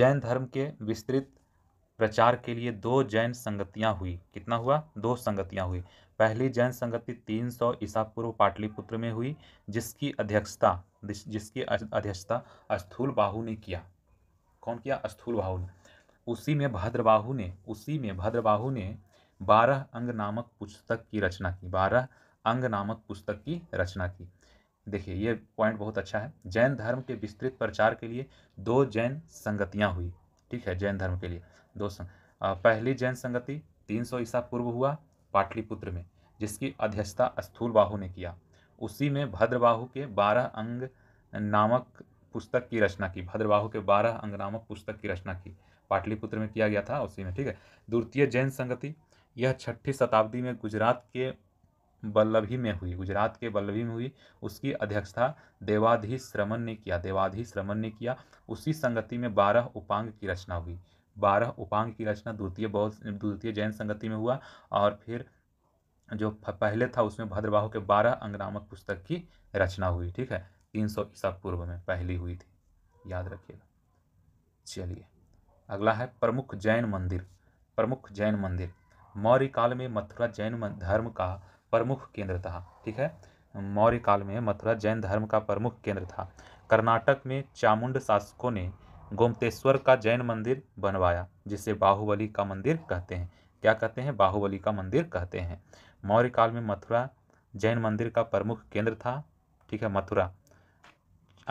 जैन धर्म के विस्तृत प्रचार के लिए दो जैन संगतियां हुई कितना हुआ दो संगतियां हुई पहली जैन संगति 300 सौ ईसा पूर्व पाटलिपुत्र में हुई जिसकी अध्यक्षता जिसकी अध्यक्षता स्थूल बाहू ने किया कौन किया स्थूल बाहु ने उसी में भद्रबाहु ने उसी में भद्रबाहु ने बारह अंग नामक पुस्तक की रचना की बारह अंग नामक पुस्तक की रचना की देखिए ये पॉइंट बहुत अच्छा है जैन धर्म के विस्तृत प्रचार के लिए दो जैन संगतियाँ हुई ठीक है जैन धर्म के लिए दो संग पहली जैन संगति 300 ईसा पूर्व हुआ पाटलिपुत्र में जिसकी अध्यक्षता स्थूल बाहु ने किया उसी में भद्रबाहु के बारह अंग नामक पुस्तक की रचना की भद्रवाहु के बारह अंग नामक पुस्तक की रचना की पाटलिपुत्र में किया गया था उसी में ठीक है द्वितीय जैन संगति यह छठी शताब्दी में गुजरात के बल्लभी में हुई गुजरात के बल्लभी में हुई उसकी अध्यक्षता देवाधी श्रमण ने किया देवाधी श्रमण ने किया उसी संगति में बारह उपांग की रचना हुई बारह उपांग की रचना द्वितीय बहुत द्वितीय जैन संगति में हुआ और फिर जो पहले था उसमें भद्रबाहु के बारह अंग नामक पुस्तक की रचना हुई ठीक है तीन सौ ईसा पूर्व में पहली हुई थी याद रखिएगा चलिए अगला है प्रमुख जैन मंदिर प्रमुख जैन मंदिर मौर्य काल में मथुरा जैन धर्म का प्रमुख केंद्र था ठीक है मौर्य काल में मथुरा जैन धर्म का प्रमुख केंद्र था कर्नाटक में चामुंड शासकों ने गोमतेश्वर का जैन मंदिर बनवाया जिसे बाहुबली का मंदिर कहते हैं क्या कहते हैं बाहुबली का मंदिर कहते हैं मौर्य काल में मथुरा जैन मंदिर का प्रमुख केंद्र था ठीक है मथुरा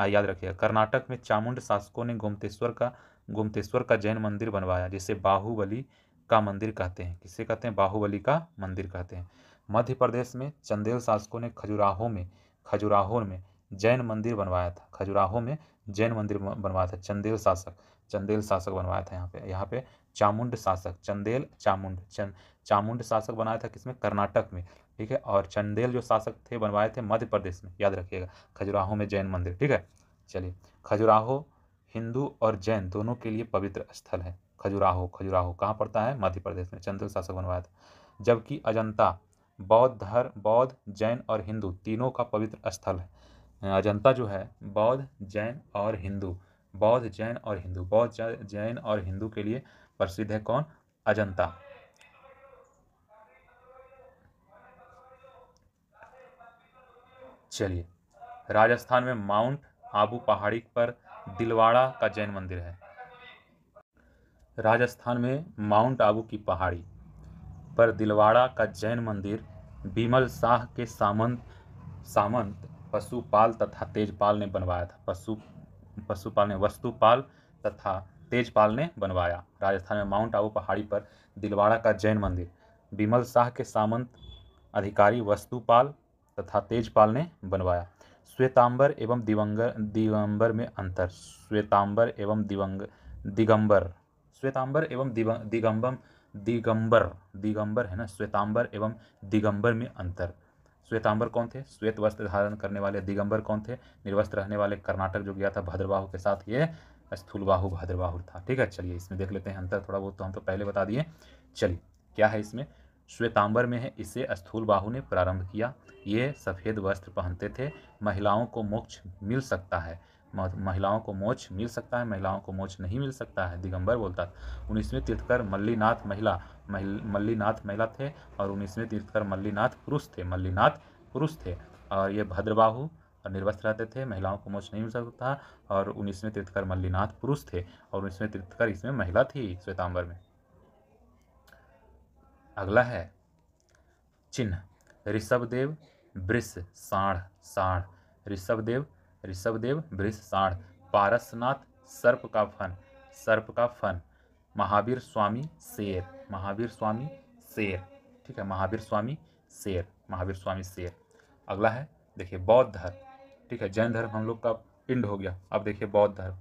याद रखिएगा कर्नाटक में चामुंड शासकों ने गोमतेश्वर का गोमतेश्वर का जैन मंदिर बनवाया जिसे बाहुबली का मंदिर कहते हैं किसे कहते हैं बाहुबली का मंदिर कहते हैं मध्य प्रदेश में चंदेल शासकों ने खजुराहो में खजुराहो में जैन मंदिर बनवाया था खजुराहो में जैन मंदिर बनवाया था चंदेल शासक चंदेल शासक बनवाया था यहाँ पे यहाँ पे चामुंड शासक चंदेल चामुंड चंद चामुंड शासक बनाया था किसमें कर्नाटक में ठीक है और चंदेल जो शासक थे बनवाए थे मध्य प्रदेश में याद रखिएगा खजुराहो में जैन मंदिर ठीक है चलिए खजुराहो हिंदू और जैन दोनों के लिए पवित्र स्थल है खजुराहो खजुराहो कहाँ पड़ता है मध्य प्रदेश में चंदेल शासक बनवाया था जबकि अजंता बौद्ध धर्म बौद्ध जैन और हिंदू तीनों का पवित्र स्थल है अजंता जो है बौद्ध जैन और हिंदू बौद्ध जैन और हिंदू बौद्ध जैन और हिंदू के लिए प्रसिद्ध है कौन अजंता चलिए राजस्थान में माउंट आबू पहाड़ी पर दिलवाड़ा का जैन मंदिर है राजस्थान में माउंट आबू की पहाड़ी पर दिलवाड़ा का जैन मंदिर बीमल शाह के सामंत सामंत पशुपाल तथा तेजपाल ने बनवाया था पशु पशुपाल ने वस्तुपाल तथा तेजपाल ने बनवाया राजस्थान में माउंट आबू पहाड़ी पर दिलवाड़ा का जैन मंदिर बिमल शाह के सामंत अधिकारी वस्तुपाल तथा तेजपाल ने बनवाया श्वेतांबर एवं दिवंगर दिगंबर में अंतर श्वेतांबर एवं दिवंग दिगंबर श्वेतांबर एवं दिगंबम दिगंबर दिगंबर है ना श्वेतांबर एवं दिगंबर में अंतर श्वेतांबर कौन थे श्वेत वस्त्र धारण करने वाले दिगंबर कौन थे निर्वस्त्र रहने वाले कर्नाटक जो गया था भद्रबाहु के साथ ये स्थूलबाहु भद्रबाहु था ठीक है चलिए इसमें देख लेते हैं अंतर थोड़ा बहुत तो हम तो पहले बता दिए चलिए क्या है इसमें श्वेतांबर में है इसे स्थूल बाहु ने प्रारंभ किया ये सफ़ेद वस्त्र पहनते थे महिलाओं को मोक्ष मिल सकता है महिलाओं को मोक्ष मिल सकता है महिलाओं को मोक्ष नहीं मिल सकता है दिगंबर बोलता था उन्नीसवें तीर्थकर मल्लीनाथ महिला मल्लीनाथ महिला थे और उन्नीसवें तीर्थकर मल्लीनाथ पुरुष थे मल्लीनाथ पुरुष थे और ये भद्रबाहु और निर्वस्त्र रहते थे महिलाओं को मोक्ष नहीं मिल सकता था और उन्नीसवें तीर्थकर मल्लीनाथ पुरुष थे और उन्नीसवें तीर्थकर इसमें महिला थी श्वेतांबर में अगला है चिन्ह ऋषभदेव वृष साढ़ साढ़ ऋषभदेव ऋषभदेव वृष साढ़ पारसनाथ सर्प का फन सर्प का फन महावीर स्वामी शेर महावीर स्वामी शेर ठीक है महावीर स्वामी शेर महावीर स्वामी शेर अगला है देखिए बौद्ध धर्म ठीक है जैन धर्म हम लोग का पिंड हो गया अब देखिए बौद्ध धर्म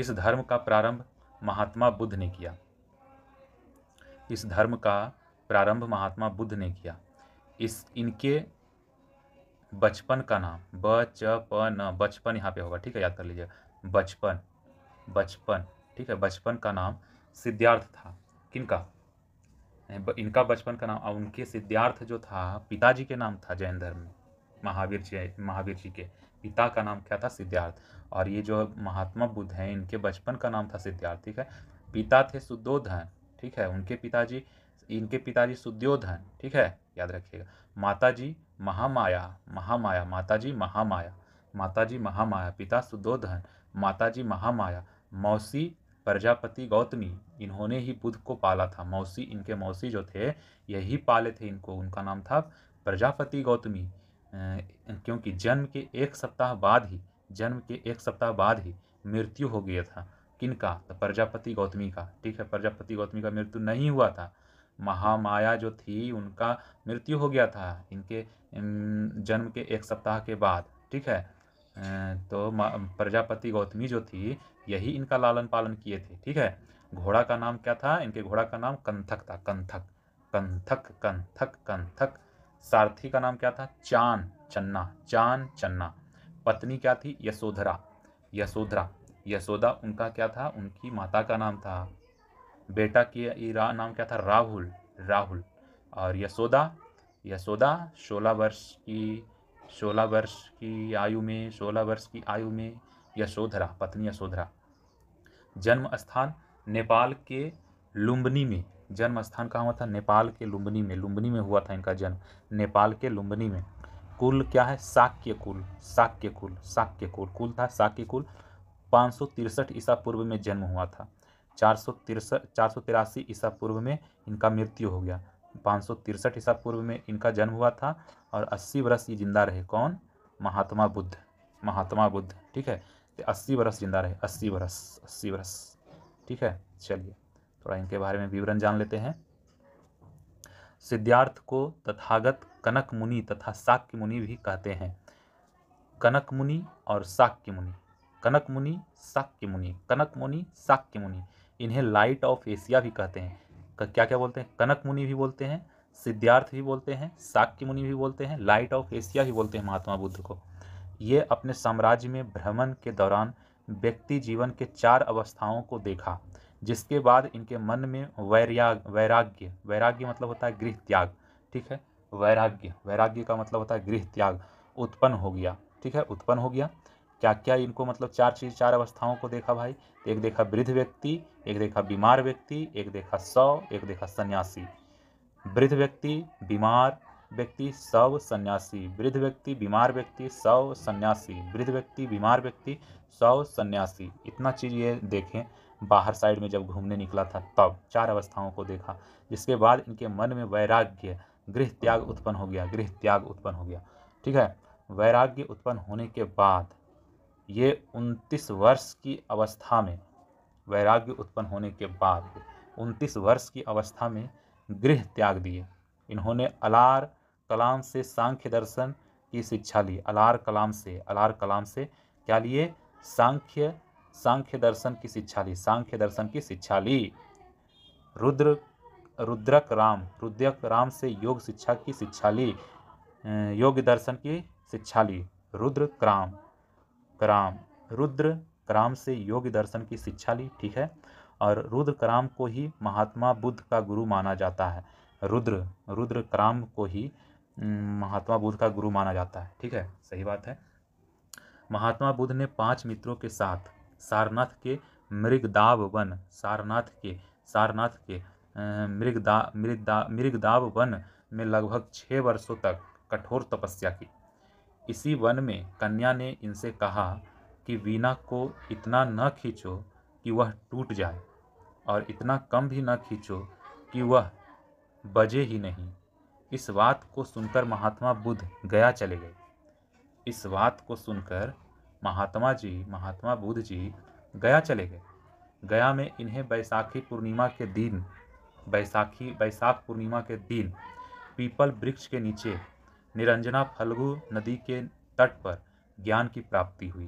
इस धर्म का प्रारंभ महात्मा बुद्ध ने किया इस धर्म का प्रारंभ महात्मा बुद्ध ने किया इस इनके बचपन का नाम ब च प न बचपन यहाँ पे होगा ठीक है याद कर लीजिए बचपन बचपन ठीक है बचपन का नाम सिद्धार्थ था किनका इनका बचपन का नाम और उनके सिद्धार्थ जो था पिताजी के नाम था जैन धर्म में महावीर जी महावीर जी के पिता का नाम क्या था सिद्धार्थ और ये जो महात्मा बुद्ध हैं इनके बचपन का नाम था सिद्धार्थ ठीक है पिता थे सुदोधन ठीक है उनके पिताजी इनके पिताजी सुद्योधन ठीक है याद रखिएगा माताजी महामाया महामाया माताजी महामाया माताजी महामाया पिता सुद्योधन माताजी महामाया मौसी प्रजापति गौतमी इन्होंने ही बुद्ध को पाला था मौसी इनके मौसी जो थे यही पाले थे इनको उनका नाम था प्रजापति गौतमी क्योंकि जन्म के एक सप्ताह बाद ही जन्म के एक सप्ताह बाद ही मृत्यु हो गया था किन का तो प्रजापति गौतमी का ठीक है प्रजापति गौतमी का मृत्यु नहीं हुआ था महामाया जो थी उनका मृत्यु हो गया था इनके जन्म के एक सप्ताह के बाद ठीक है तो प्रजापति गौतमी जो थी यही इनका लालन पालन किए थे ठीक है घोड़ा का नाम क्या था इनके घोड़ा का नाम कंथक था कंथक कंथक कंथक कंथक सारथी का नाम क्या था चान चन्ना चान चन्ना पत्नी क्या थी यशोधरा यशोधरा यशोदा उनका क्या था उनकी माता का नाम था बेटा रा नाम क्या था राहुल राहुल और यशोदा यशोदा सोलह वर्ष की सोलह वर्ष की आयु में सोलह वर्ष की आयु में यशोधरा पत्नी यशोधरा जन्म स्थान नेपाल के लुम्बनी में जन्म स्थान कहाँ हुआ था नेपाल के लुम्बनी में लुम्बनी में हुआ था इनका जन्म नेपाल के लुम्बनी में कुल क्या है साक्य कुल साक्य कुल साक्य कुल कुल था साक्य कुल पाँच सौ तिरसठ ईसा पूर्व में जन्म हुआ था चार सौ तिरसठ चार सौ तिरासी ईसा पूर्व में इनका मृत्यु हो गया पाँच सौ तिरसठ ईसा पूर्व में इनका जन्म हुआ था और अस्सी वर्ष ये जिंदा रहे कौन महात्मा बुद्ध महात्मा बुद्ध ठीक है तो अस्सी वर्ष जिंदा रहे अस्सी वर्ष अस्सी वर्ष ठीक है चलिए थोड़ा इनके बारे में विवरण जान लेते हैं सिद्धार्थ को तथागत कनक मुनि तथा साक्य मुनि भी कहते हैं कनक मुनि और शाक्य मुनि कनक मुनि शाक्य मुनि कनक मुनि शाक्य मुनि इन्हें लाइट ऑफ एशिया भी कहते हैं क्या क्या बोलते हैं कनक मुनि भी बोलते हैं सिद्धार्थ भी बोलते हैं शाक्य मुनि भी बोलते हैं लाइट ऑफ एशिया भी बोलते हैं महात्मा बुद्ध को ये अपने साम्राज्य में भ्रमण के दौरान व्यक्ति जीवन के चार अवस्थाओं को देखा जिसके बाद इनके मन में वैराग वैराग्य वैराग्य मतलब होता है गृह त्याग ठीक है वैराग्य वैराग्य का मतलब होता है गृह त्याग उत्पन्न हो गया ठीक है उत्पन्न हो गया क्या क्या इनको मतलब चार चीज चार अवस्थाओं को देखा भाई एक देखा वृद्ध व्यक्ति एक देखा बीमार व्यक्ति एक देखा सौ एक देखा सन्यासी वृद्ध व्यक्ति बीमार व्यक्ति सव सन्यासी वृद्ध व्यक्ति बीमार व्यक्ति सव सन्यासी वृद्ध व्यक्ति बीमार व्यक्ति सव सन्यासी इतना चीज़ ये देखें बाहर साइड में जब घूमने निकला था तब चार अवस्थाओं को देखा जिसके बाद इनके मन में वैराग्य गृह त्याग उत्पन्न हो गया गृह त्याग उत्पन्न हो गया ठीक है वैराग्य उत्पन्न होने के बाद ये उनतीस वर्ष की अवस्था में वैराग्य उत्पन्न होने के बाद उनतीस वर्ष की अवस्था में गृह त्याग दिए इन्होंने अलार कलाम से सांख्य दर्शन की शिक्षा ली अलार कलाम से अलार कलाम से क्या लिए सांख्य सांख्य दर्शन की शिक्षा ली सांख्य दर्शन की शिक्षा ली रुद्र रुद्रक राम रुद्रक राम से योग शिक्षा की शिक्षा ली अं, योग दर्शन की शिक्षा ली रुद्रक राम कराम रुद्र क्राम से योग दर्शन की शिक्षा ली ठीक है और रुद्र क्राम को ही महात्मा बुद्ध का गुरु माना जाता है रुद्र रुद्र क्राम को ही महात्मा बुद्ध का गुरु माना जाता है ठीक है सही बात है महात्मा बुद्ध ने पांच मित्रों के साथ सारनाथ के मृगदाव वन सारनाथ के सारनाथ के मृगदा मृगदा मृगदाव वन में लगभग छः वर्षों तक कठोर तपस्या की इसी वन में कन्या ने इनसे कहा कि वीणा को इतना न खींचो कि वह टूट जाए और इतना कम भी न खींचो कि वह बजे ही नहीं इस बात को सुनकर महात्मा बुद्ध गया चले गए इस बात को सुनकर महात्मा जी महात्मा बुद्ध जी गया चले गए गया में इन्हें बैसाखी पूर्णिमा के दिन बैसाखी बैसाख पूर्णिमा के दिन पीपल वृक्ष के नीचे निरंजना फल्गु नदी के तट पर ज्ञान की प्राप्ति हुई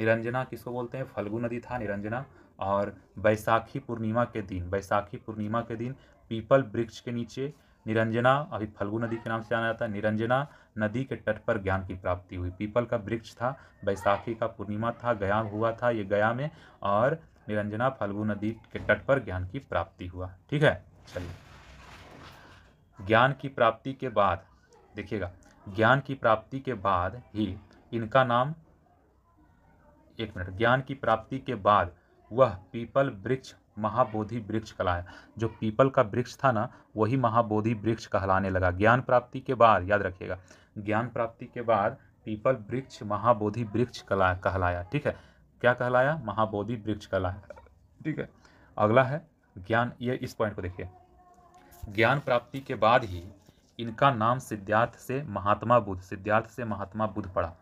निरंजना किसको बोलते हैं फल्गु नदी था निरंजना और बैसाखी पूर्णिमा के दिन बैसाखी पूर्णिमा के दिन पीपल वृक्ष के नीचे निरंजना अभी फल्गु नदी के नाम से जाना जाता है निरंजना नदी के तट पर ज्ञान की प्राप्ति हुई पीपल का वृक्ष था बैसाखी का पूर्णिमा था गया हुआ था ये गया में और निरंजना फल्गु नदी के तट पर ज्ञान की प्राप्ति हुआ ठीक है चलिए ज्ञान की प्राप्ति के बाद देखिएगा ज्ञान की प्राप्ति के बाद ही इनका नाम एक मिनट ज्ञान की प्राप्ति के बाद वह पीपल वृक्ष महाबोधि वृक्ष कहलाया जो पीपल का वृक्ष था ना वही महाबोधि वृक्ष कहलाने लगा ज्ञान प्राप्ति के बाद याद रखिएगा ज्ञान प्राप्ति के बाद पीपल वृक्ष महाबोधि वृक्ष कहलाया ठीक है क्या कहलाया महाबोधि वृक्ष कहलाया ठीक है अगला है ज्ञान ये इस पॉइंट को देखिए ज्ञान प्राप्ति के बाद ही इनका नाम सिद्धार्थ से महात्मा बुद्ध सिद्धार्थ से महात्मा बुद्ध पड़ा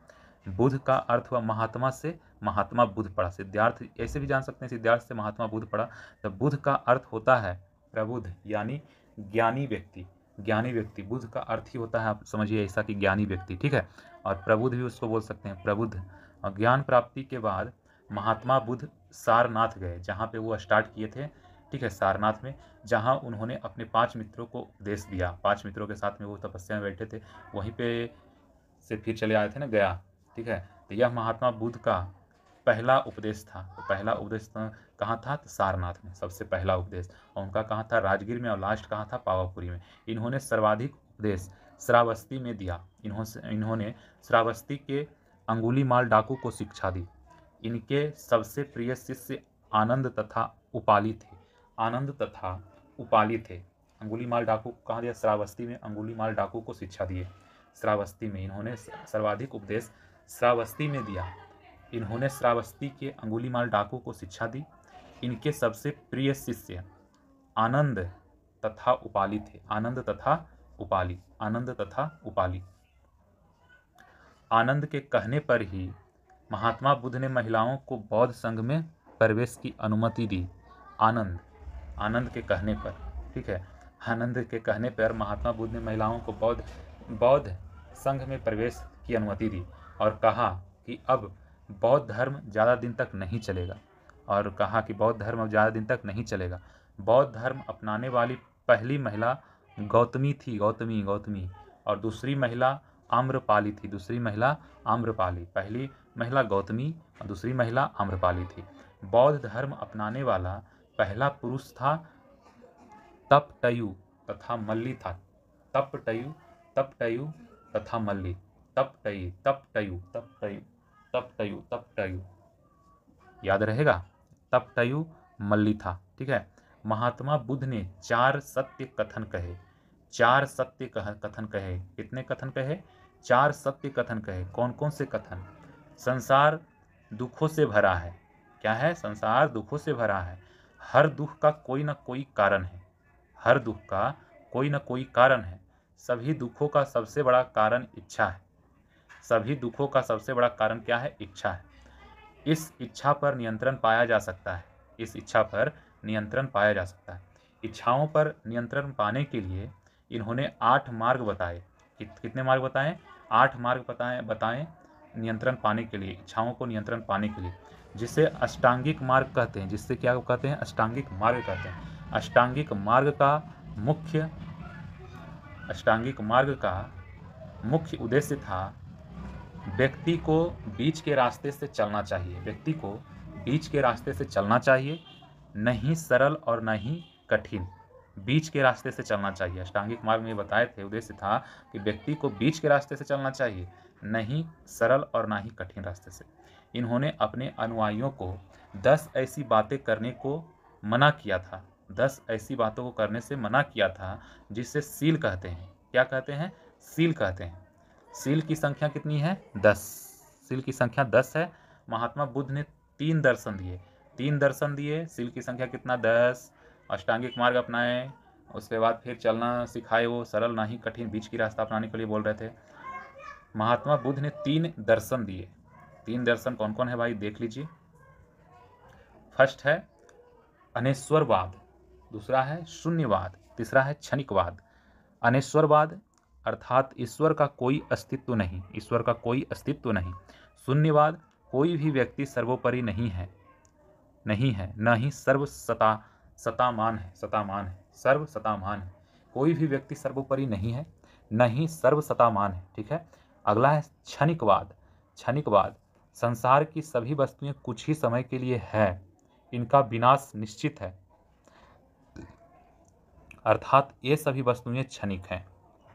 बुद्ध का अर्थ हुआ महात्मा से महात्मा बुद्ध पड़ा सिद्धार्थ ऐसे भी जान सकते हैं सिद्धार्थ से महात्मा बुद्ध पड़ा तो बुद्ध का अर्थ होता है प्रबुद्ध यानी ज्ञानी व्यक्ति ज्ञानी व्यक्ति बुद्ध का अर्थ ही होता है आप समझिए ऐसा कि ज्ञानी व्यक्ति ठीक है और प्रबुद्ध भी उसको बोल सकते हैं प्रबुद्ध और ज्ञान प्राप्ति के बाद महात्मा बुद्ध सारनाथ गए जहाँ पे वो स्टार्ट किए थे ठीक है सारनाथ में जहाँ उन्होंने अपने पांच मित्रों को उपदेश दिया पांच मित्रों के साथ में वो तपस्या में बैठे थे वहीं पे से फिर चले आए थे ना गया ठीक है तो यह महात्मा बुद्ध का पहला उपदेश था तो पहला उपदेश तो कहाँ था तो सारनाथ में सबसे पहला उपदेश और उनका कहाँ था राजगीर में और लास्ट कहाँ था पावापुरी में इन्होंने सर्वाधिक उपदेश श्रावस्ती में दिया इन्होंने इन्होंने श्रावस्ती के अंगुली माल डाकू को शिक्षा दी इनके सबसे प्रिय शिष्य आनंद तथा उपाली थे आनंद तथा उपाली थे अंगुलीमाल डाकू कहाँ दिया श्रावस्ती में अंगुलीमाल डाकू को शिक्षा दिए श्रावस्ती में इन्होंने सर्वाधिक उपदेश श्रावस्ती में दिया इन्होंने श्रावस्ती के अंगुलीमाल डाकू को शिक्षा दी इनके सबसे प्रिय शिष्य आनंद तथा उपाली थे आनंद तथा उपाली आनंद तथा उपाली आनंद के कहने पर ही महात्मा बुद्ध ने महिलाओं को बौद्ध संघ में प्रवेश की अनुमति दी आनंद आनंद के कहने पर ठीक है आनंद के कहने पर महात्मा बुद्ध ने महिलाओं को बौद्ध बौद्ध संघ में प्रवेश की अनुमति दी और कहा कि अब बौद्ध धर्म ज़्यादा दिन तक नहीं चलेगा और कहा कि बौद्ध धर्म अब ज़्यादा दिन तक नहीं चलेगा बौद्ध धर्म अपनाने वाली पहली महिला गौतमी थी गौतमी गौतमी और दूसरी महिला आम्रपाली थी दूसरी महिला आम्रपाली पहली महिला गौतमी और दूसरी महिला आम्रपाली थी बौद्ध धर्म अपनाने वाला पहला पुरुष था तपटयु तथा मल्ली था तपटयु तपटयु तथा मल्ली तपटयी तपटयु तपटयु तपटयु तपटयु याद रहेगा तपटयु मल्ली था ठीक है महात्मा बुद्ध ने चार सत्य कथन कहे चार सत्य कह कथन कहे कितने कथन कहे चार सत्य कथन कहे कौन कौन से कथन संसार दुखों से भरा है क्या है संसार दुखों से भरा है हर दुख का कोई ना कोई कारण है हर दुख का कोई ना कोई कारण है सभी दुखों का सबसे बड़ा कारण इच्छा है सभी दुखों का सबसे बड़ा कारण क्या है इच्छा है इस इच्छा पर नियंत्रण पाया जा सकता है इस इच्छा पर नियंत्रण पाया जा सकता है इच्छाओं पर नियंत्रण पाने के लिए इन्होंने आठ मार्ग बताए कितने मार्ग बताएं आठ मार्ग बताएं बताएं नियंत्रण पाने के लिए इच्छाओं को नियंत्रण पाने के लिए जिसे अष्टांगिक मार्ग कहते हैं जिससे क्या कहते हैं अष्टांगिक मार्ग कहते हैं अष्टांगिक मार्ग का मुख्य अष्टांगिक मार्ग का मुख्य उद्देश्य था व्यक्ति को बीच के रास्ते से चलना चाहिए व्यक्ति को बीच के रास्ते से चलना चाहिए न ही सरल और न ही कठिन बीच के रास्ते से चलना चाहिए अष्टांगिक मार्ग में बताए थे उद्देश्य था कि व्यक्ति को बीच के रास्ते से चलना चाहिए न ही सरल और ना ही कठिन रास्ते से इन्होंने अपने अनुयायियों को दस ऐसी बातें करने को मना किया था दस ऐसी बातों को करने से मना किया था जिससे सील कहते हैं क्या कहते हैं सील कहते हैं सील की संख्या कितनी है दस सील की संख्या दस है महात्मा बुद्ध ने तीन दर्शन दिए तीन दर्शन दिए सील की संख्या कितना दस अष्टांगिक मार्ग अपनाए उसके बाद फिर चलना सिखाए वो सरल ना ही कठिन बीच की रास्ता अपनाने के लिए बोल रहे थे महात्मा बुद्ध ने तीन दर्शन दिए तीन दर्शन कौन कौन है भाई देख लीजिए फर्स्ट है अनेश्वरवाद दूसरा है शून्यवाद तीसरा है क्षणिकवाद अनेश्वरवाद अर्थात ईश्वर का कोई अस्तित्व नहीं ईश्वर का कोई अस्तित्व नहीं शून्यवाद कोई भी व्यक्ति सर्वोपरि नहीं है नहीं है न ही सर्व सता सतामान है सतामान है सर्व सतामान है कोई भी व्यक्ति सर्वोपरि नहीं है न ही सर्व सतामान है ठीक है अगला है क्षणिकवाद क्षणिकवाद संसार की सभी वस्तुएं कुछ ही समय के लिए है इनका विनाश निश्चित है अर्थात ये सभी वस्तुएं क्षणिक हैं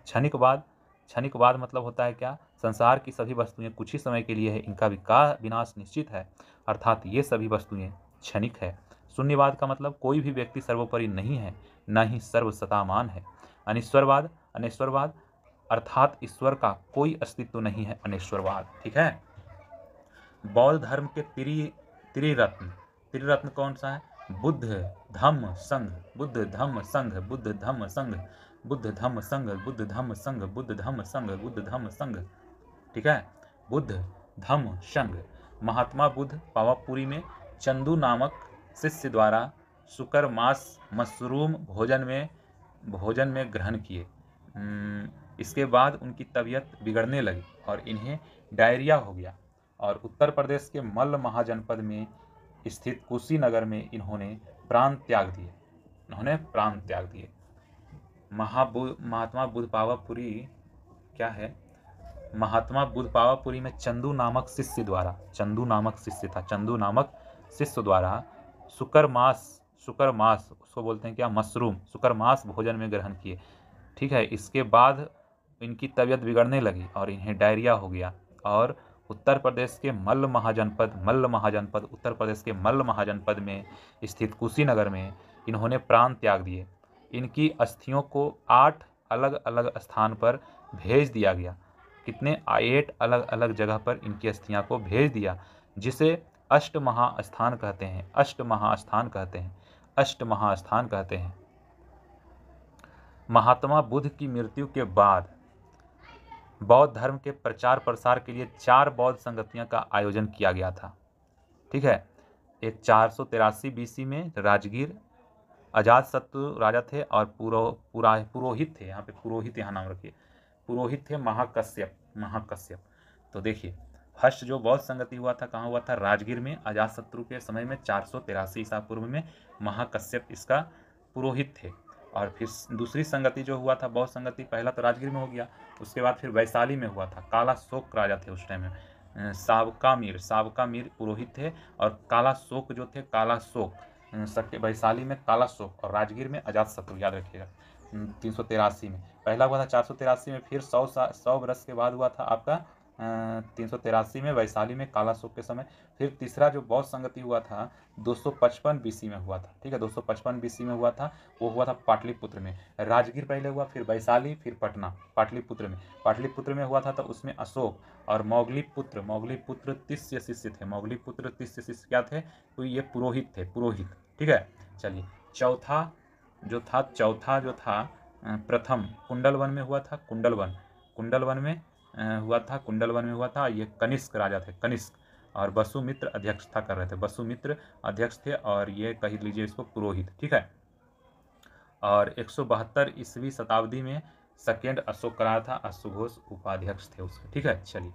क्षणिकवाद क्षणिकवाद मतलब होता है क्या संसार की सभी वस्तुएं कुछ ही समय के लिए है इनका विकास विनाश निश्चित है अर्थात ये सभी वस्तुएं क्षणिक है शून्यवाद का मतलब कोई भी व्यक्ति सर्वोपरि नहीं है न ही सर्वसतामान है अनिश्वरवाद अनिश्वरवाद अर्थात ईश्वर का कोई अस्तित्व नहीं है अनेश्वरवाद ठीक है बौद्ध धर्म के त्रि त्रिरत्न त्रिरत्न कौन सा है बुद्ध धम्म संघ बुद्ध धम्म संघ बुद्ध धम्म संघ बुद्ध धम्म संघ बुद्ध धम्म संघ बुद्ध धम्म संघ बुद्ध धम्म संघ ठीक है बुद्ध धम्म संघ महात्मा बुद्ध पावापुरी में चंदू नामक शिष्य द्वारा शुकर मांस मशरूम भोजन में भोजन में ग्रहण किए इसके बाद उनकी तबीयत बिगड़ने लगी और इन्हें डायरिया हो गया और उत्तर प्रदेश के मल्ल महाजनपद में स्थित कुशीनगर में इन्होंने प्राण त्याग दिए इन्होंने प्राण त्याग दिए महाबु महात्मा बुद्ध पावापुरी क्या है महात्मा बुद्ध पावापुरी में चंदू नामक शिष्य द्वारा चंदू नामक शिष्य था चंदू नामक शिष्य द्वारा शुकर मास शुकर मास उसको बोलते हैं क्या मशरूम शुकर मास भोजन में ग्रहण किए ठीक है इसके बाद इनकी तबीयत बिगड़ने लगी और इन्हें डायरिया हो गया और उत्तर प्रदेश के मल्ल महाजनपद मल्ल महाजनपद उत्तर प्रदेश के मल्ल महाजनपद में स्थित कुशीनगर में इन्होंने प्राण त्याग दिए इनकी अस्थियों को आठ अलग अलग स्थान पर भेज दिया गया कितने आठ अलग अलग जगह पर इनकी अस्थियां को भेज दिया जिसे अष्ट महास्थान कहते हैं अष्ट महास्थान कहते हैं अष्ट महास्थान कहते हैं महात्मा बुद्ध की मृत्यु के बाद बौद्ध धर्म के प्रचार प्रसार के लिए चार बौद्ध संगतियों का आयोजन किया गया था ठीक है एक चार सौ तिरासी बीसी में राजगीर अजात शत्रु राजा थे और पुरो पुरा पुरोहित थे यहाँ पे पुरोहित यहाँ नाम रखिए पुरोहित थे महाकश्यप महाकश्यप तो देखिए फर्स्ट जो बौद्ध संगति हुआ था कहाँ हुआ था राजगीर में अजात शत्रु के समय में चार सौ तिरासी ईसा पूर्व में महाकश्यप इसका पुरोहित थे और फिर दूसरी संगति जो हुआ था बहुत संगति पहला तो राजगीर में हो गया उसके बाद फिर वैशाली में हुआ था काला शोक राजा थे उस टाइम में सावका मीर सावका मीर पुरोहित थे और काला शोक जो थे काला शोक वैशाली में काला शोक और राजगीर में अजात शत्रु याद रखिएगा तीन सौ तिरासी में पहला हुआ था चार सौ तिरासी में फिर सौ सौ बरस के बाद हुआ था आपका तीन सौ तिरासी में वैशाली में काला शोक के समय फिर तीसरा जो बौद्ध संगति हुआ था दो सौ पचपन बीसी में हुआ था ठीक है दो सौ पचपन बीसी में हुआ था वो हुआ था पाटलिपुत्र में राजगीर पहले हुआ फिर वैशाली फिर पटना पाटलिपुत्र में पाटलिपुत्र में हुआ था तो उसमें अशोक और मौगली पुत्र मौगली पुत्र तिस्य शिष्य थे मौगली पुत्र तिष्य शिष्य क्या थे तो ये पुरोहित थे पुरोहित ठीक है चलिए चौथा जो था चौथा जो था प्रथम कुंडल वन में हुआ था कुंडल वन कुंडल वन में हुआ था कुंडलवन में हुआ था ये कनिष्क राजा थे कनिष्क और बसुमित्र अध्यक्षता कर रहे थे बसुमित्र अध्यक्ष थे और ये कह लीजिए इसको पुरोहित ठीक है और एक सौ बहत्तर ईस्वी शताब्दी में सेकेंड अशोक कराया था अशुघोष उपाध्यक्ष थे उसके ठीक है चलिए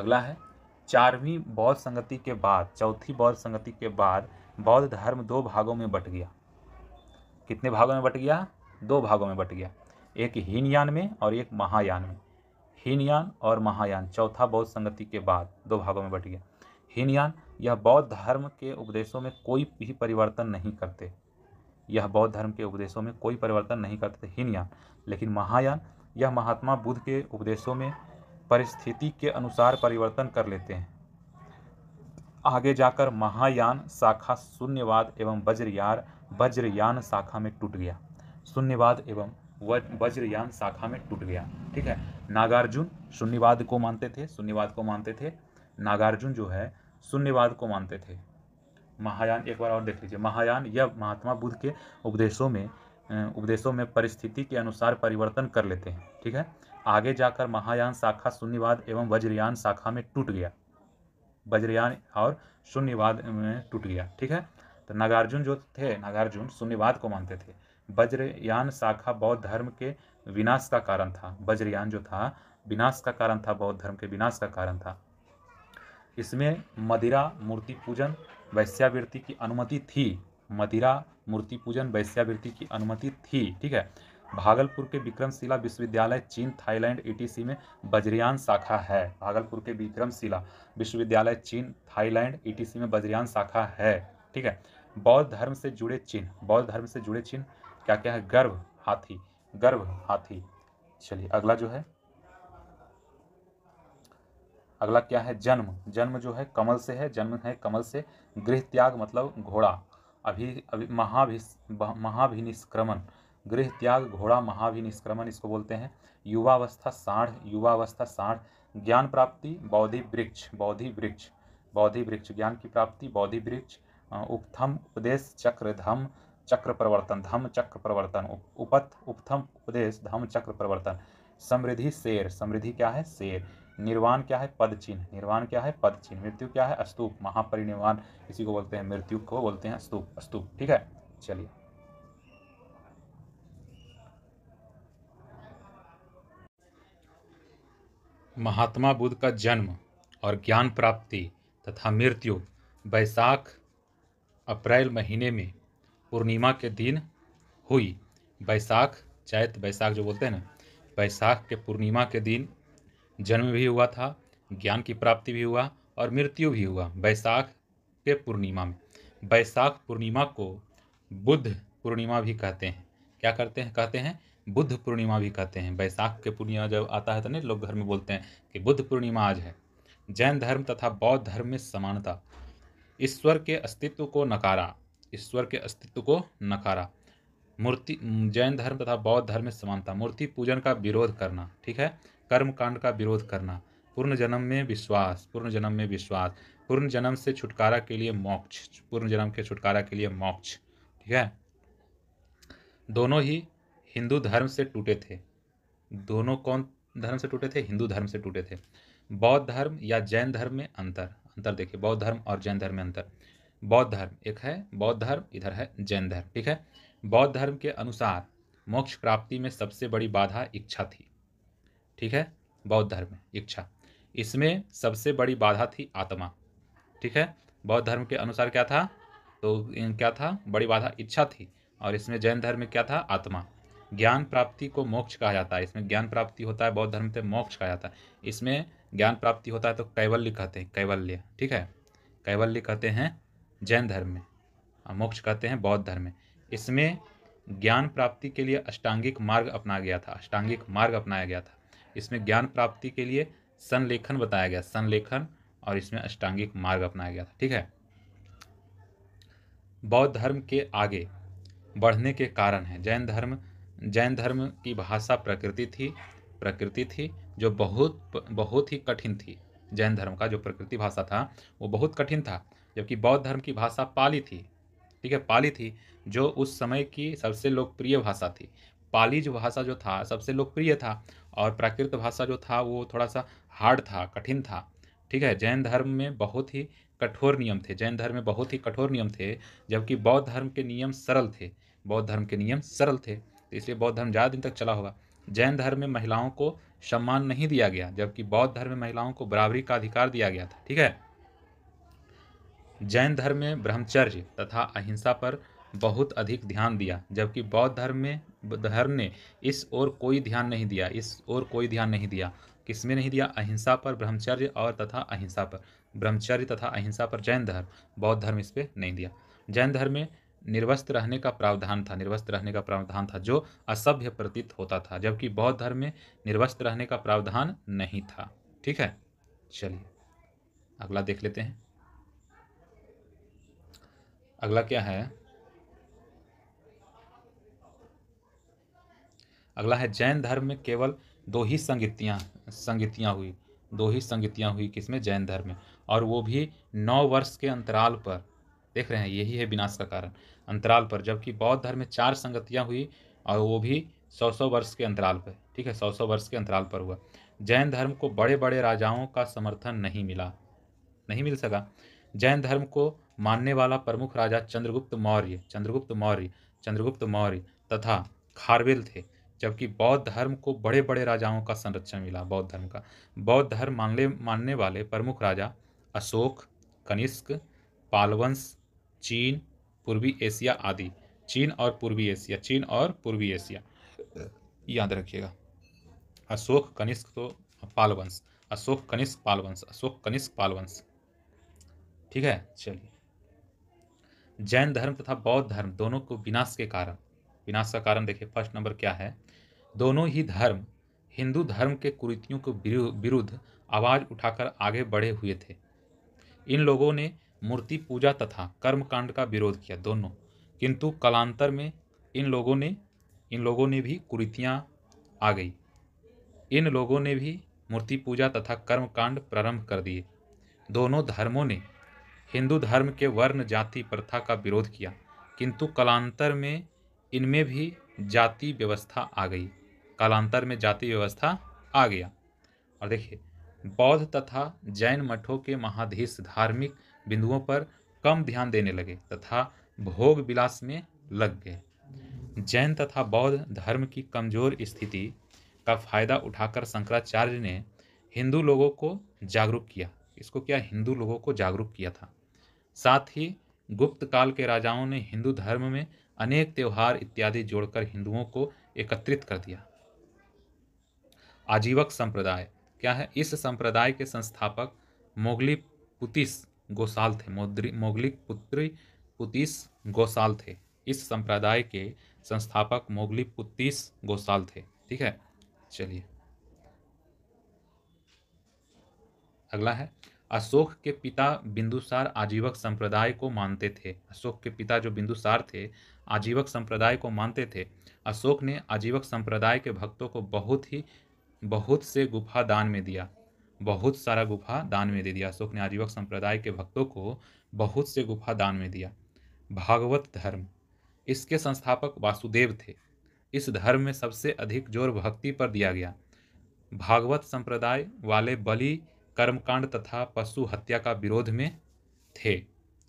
अगला है चारवीं बौद्ध संगति के बाद चौथी बौद्ध संगति के बाद बौद्ध धर्म दो भागों में बट गया कितने भागों में बट गया दो भागों में बट गया एक हीनयान में और एक महायान में हीनयान और महायान चौथा बौद्ध संगति के बाद दो भागों में बट गया हीनयान यह बौद्ध धर्म के उपदेशों में कोई भी परिवर्तन नहीं करते यह बौद्ध धर्म के उपदेशों में कोई परिवर्तन नहीं करते हीनयान लेकिन महायान यह महात्मा बुद्ध के उपदेशों में परिस्थिति के अनुसार परिवर्तन कर लेते हैं आगे जाकर महायान शाखा शून्यवाद एवं वज्रयार वज्रयान शाखा में टूट गया शून्यवाद एवं वज्रयान शाखा में टूट गया ठीक है नागार्जुन शून्यवाद को मानते थे शून्यवाद को मानते थे नागार्जुन जो है शून्यवाद को मानते थे महायान एक बार और देख लीजिए महायान यह महात्मा बुद्ध के उपदेशों में उपदेशों में परिस्थिति के अनुसार परिवर्तन कर लेते हैं ठीक है आगे जाकर महायान शाखा शून्यवाद एवं वज्रयान शाखा में टूट गया वज्रयान और शून्यवाद में टूट गया ठीक है तो नागार्जुन जो थे नागार्जुन शून्यवाद को मानते थे वज्रयान शाखा बौद्ध धर्म के विनाश का कारण था वज्रयान जो था विनाश का कारण था बौद्ध धर्म के विनाश का कारण था इसमें मदिरा मूर्ति पूजन वैश्यावृत्ति की अनुमति थी मदिरा मूर्ति पूजन वैश्यावृत्ति की अनुमति थी ठीक है भागलपुर के विक्रमशिला विश्वविद्यालय चीन थाईलैंड ईटीसी में बजरियान शाखा है भागलपुर के विक्रमशिला विश्वविद्यालय चीन थाईलैंड ईटीसी में बजरियान शाखा है ठीक है बौद्ध धर्म से जुड़े चिन्ह बौद्ध धर्म से जुड़े चिन्ह क्या क्या है गर्भ हाथी गर्भ हाथी चलिए अगला जो है अगला क्या है जन्म जन्म जो है कमल से है जन्म है कमल से गृह त्याग मतलब घोड़ा अभी अभी महाभिस महाभिनिष्क्रमण गृह त्याग घोड़ा महाभिनिष्क्रमण इसको बोलते हैं युवावस्था साढ़ युवावस्था साढ़ ज्ञान प्राप्ति बौद्धि वृक्ष बौद्धि वृक्ष बौद्धि वृक्ष ज्ञान की प्राप्ति बौद्धि वृक्ष उपथम उपदेश चक्र धम चक्र प्रवर्तन धम्म चक्र प्रवर्तन उपथ उपथम उपदेश धम्म चक्र प्रवर्तन समृद्धि शेर समृद्धि क्या है शेर निर्वाण क्या है पद चिन्ह निर्वाण क्या है पद चिन्ह मृत्यु क्या है स्तूप महापरिनिर्वाण इसी को बोलते हैं मृत्यु को बोलते हैं स्तूप स्तूप ठीक है चलिए महात्मा बुद्ध का जन्म और ज्ञान प्राप्ति तथा मृत्यु बैसाख अप्रैल महीने में पूर्णिमा के दिन हुई बैसाख चैत बैसाख जो बोलते हैं ना बैसाख के पूर्णिमा के दिन जन्म भी हुआ था ज्ञान की प्राप्ति भी हुआ और मृत्यु भी हुआ बैसाख के पूर्णिमा में बैसाख पूर्णिमा को बुद्ध पूर्णिमा भी कहते हैं क्या करते हैं कहते हैं बुद्ध पूर्णिमा भी कहते हैं बैसाख के पूर्णिमा जब आता है तो नहीं लोग घर में बोलते हैं कि बुद्ध पूर्णिमा आज है जैन धर्म तथा बौद्ध धर्म में समानता ईश्वर के अस्तित्व को नकारा ईश्वर के अस्तित्व को नकारा मूर्ति जैन धर्म तथा बौद्ध धर्म में समानता मूर्ति पूजन का विरोध करना ठीक है कर्म कांड का विरोध करना पूर्ण जन्म में विश्वास पूर्ण जन्म में विश्वास पूर्ण जन्म से छुटकारा के लिए मोक्ष पूर्ण जन्म के छुटकारा के लिए मोक्ष ठीक है दोनों ही हिंदू धर्म से टूटे थे दोनों कौन धर्म से टूटे थे हिंदू धर्म से टूटे थे बौद्ध धर्म या जैन धर्म में अंतर अंतर देखिए बौद्ध धर्म और जैन धर्म में अंतर बौद्ध धर्म एक है बौद्ध धर्म इधर है जैन धर्म ठीक है बौद्ध धर्म के अनुसार मोक्ष प्राप्ति में सबसे बड़ी बाधा इच्छा थी ठीक है बौद्ध धर्म में इच्छा इसमें सबसे बड़ी बाधा थी आत्मा ठीक है बौद्ध धर्म के अनुसार क्या था तो क्या था बड़ी बाधा इच्छा थी और इसमें जैन धर्म में क्या था आत्मा ज्ञान प्राप्ति को मोक्ष कहा जाता है इसमें ज्ञान प्राप्ति होता है बौद्ध धर्म से मोक्ष कहा जाता है इसमें ज्ञान प्राप्ति होता है तो कैवल्य कहते हैं कैवल्य ठीक है कैवल्य कहते हैं जैन धर्म में मोक्ष कहते हैं बौद्ध धर्म में इसमें ज्ञान प्राप्ति के लिए अष्टांगिक मार्ग अपनाया गया था अष्टांगिक मार्ग अपनाया गया था इसमें ज्ञान प्राप्ति के लिए संलेखन बताया गया संलेखन और इसमें अष्टांगिक मार्ग अपनाया गया था ठीक है बौद्ध धर्म के आगे बढ़ने के कारण है जैन धर्म जैन धर्म की भाषा प्रकृति थी प्रकृति थी जो बहुत बहुत ही कठिन थी जैन धर्म का जो प्रकृति भाषा था वो बहुत कठिन था जबकि बौद्ध धर्म की भाषा पाली थी ठीक है पाली थी जो उस समय की सबसे लोकप्रिय भाषा थी पाली जो भाषा जो था सबसे लोकप्रिय था और प्राकृत भाषा जो था वो थोड़ा सा हार्ड था कठिन था ठीक है जैन धर्म में बहुत ही कठोर नियम थे जैन धर्म में बहुत ही कठोर नियम थे जबकि बौद्ध धर्म के नियम सरल थे बौद्ध धर्म के नियम सरल थे तो इसलिए बौद्ध धर्म ज़्यादा दिन तक चला होगा जैन धर्म में महिलाओं को सम्मान नहीं दिया गया जबकि बौद्ध धर्म में महिलाओं को बराबरी का अधिकार दिया गया था ठीक है जैन धर्म में ब्रह्मचर्य तथा अहिंसा पर बहुत अधिक ध्यान दिया जबकि बौद्ध धर्म में धर्म ने इस ओर कोई ध्यान नहीं दिया इस ओर कोई ध्यान नहीं दिया किसमें नहीं दिया अहिंसा पर ब्रह्मचर्य और तथा अहिंसा पर ब्रह्मचर्य तथा अहिंसा पर जैन धर्म बौद्ध धर्म इस पर नहीं दिया जैन धर्म में निर्वस्त्र रहने का प्रावधान था निर्वस्त्र रहने का प्रावधान था जो असभ्य प्रतीत होता था जबकि बौद्ध धर्म में निर्वस्त्र रहने का प्रावधान नहीं था ठीक है चलिए अगला देख लेते हैं अगला क्या है अगला है जैन धर्म में केवल दो ही संगीतियाँ संगीतियाँ हुई दो ही संगीतियाँ हुई किसमें जैन धर्म में और वो भी नौ वर्ष के अंतराल पर देख रहे हैं यही है विनाश का कारण अंतराल पर जबकि बौद्ध धर्म में चार संगतियाँ हुई और वो भी सौ सौ वर्ष के अंतराल पर ठीक है सौ सौ वर्ष के अंतराल पर हुआ जैन धर्म को बड़े बड़े राजाओं का समर्थन नहीं मिला नहीं मिल सका जैन धर्म को मानने वाला प्रमुख राजा चंद्रगुप्त मौर्य चंद्रगुप्त मौर्य चंद्रगुप्त मौर्य तथा खारवेल थे जबकि बौद्ध धर्म को बड़े बड़े राजाओं का संरक्षण मिला बौद्ध धर्म का बौद्ध धर्म मानले मानने वाले प्रमुख राजा अशोक कनिष्क पालवंश चीन पूर्वी एशिया आदि चीन और पूर्वी एशिया चीन और पूर्वी एशिया याद रखिएगा अशोक कनिष्क तो पालवंश अशोक कनिष्क पालवंश अशोक कनिष्क पालवंश ठीक है चलिए जैन धर्म तथा बौद्ध धर्म दोनों को विनाश के कारण विनाश का कारण देखिए फर्स्ट नंबर क्या है दोनों ही धर्म हिंदू धर्म के कुरीतियों के विरुद्ध आवाज़ उठाकर आगे बढ़े हुए थे इन लोगों ने मूर्ति पूजा तथा कर्मकांड का विरोध किया दोनों किंतु कालांतर में इन लोगों ने इन लोगों ने भी कुरीतियाँ आ गई इन लोगों ने भी मूर्ति पूजा तथा कर्मकांड प्रारंभ कर दिए दोनों धर्मों ने हिंदू धर्म के वर्ण जाति प्रथा का विरोध किया किंतु कालांतर में इनमें भी जाति व्यवस्था आ गई कालांतर में जाति व्यवस्था आ गया और देखिए बौद्ध तथा जैन मठों के महाधीश धार्मिक बिंदुओं पर कम ध्यान देने लगे तथा भोग विलास में लग गए जैन तथा बौद्ध धर्म की कमजोर स्थिति का फायदा उठाकर शंकराचार्य ने हिंदू लोगों को जागरूक किया इसको क्या हिंदू लोगों को जागरूक किया था साथ ही गुप्त काल के राजाओं ने हिंदू धर्म में अनेक त्यौहार इत्यादि जोड़कर हिंदुओं को एकत्रित कर दिया आजीवक संप्रदाय क्या है इस संप्रदाय के संस्थापक मोगली पुतिस गोसाल थे मोगली पुत्री पुतिस गोसाल थे इस संप्रदाय के संस्थापक मोगली पुतिस गोसाल थे ठीक है चलिए अगला है अशोक के पिता बिंदुसार आजीवक संप्रदाय को मानते थे अशोक के पिता जो बिंदुसार थे आजीवक संप्रदाय को मानते थे अशोक ने आजीवक संप्रदाय के भक्तों को बहुत ही बहुत से गुफा दान में दिया बहुत सारा गुफा दान में दे दिया अशोक ने आजीवक संप्रदाय के भक्तों को बहुत से गुफा दान में दिया भागवत धर्म इसके संस्थापक वासुदेव थे इस धर्म में सबसे अधिक जोर भक्ति पर दिया गया भागवत संप्रदाय वाले बलि कर्मकांड तथा पशु हत्या का विरोध में थे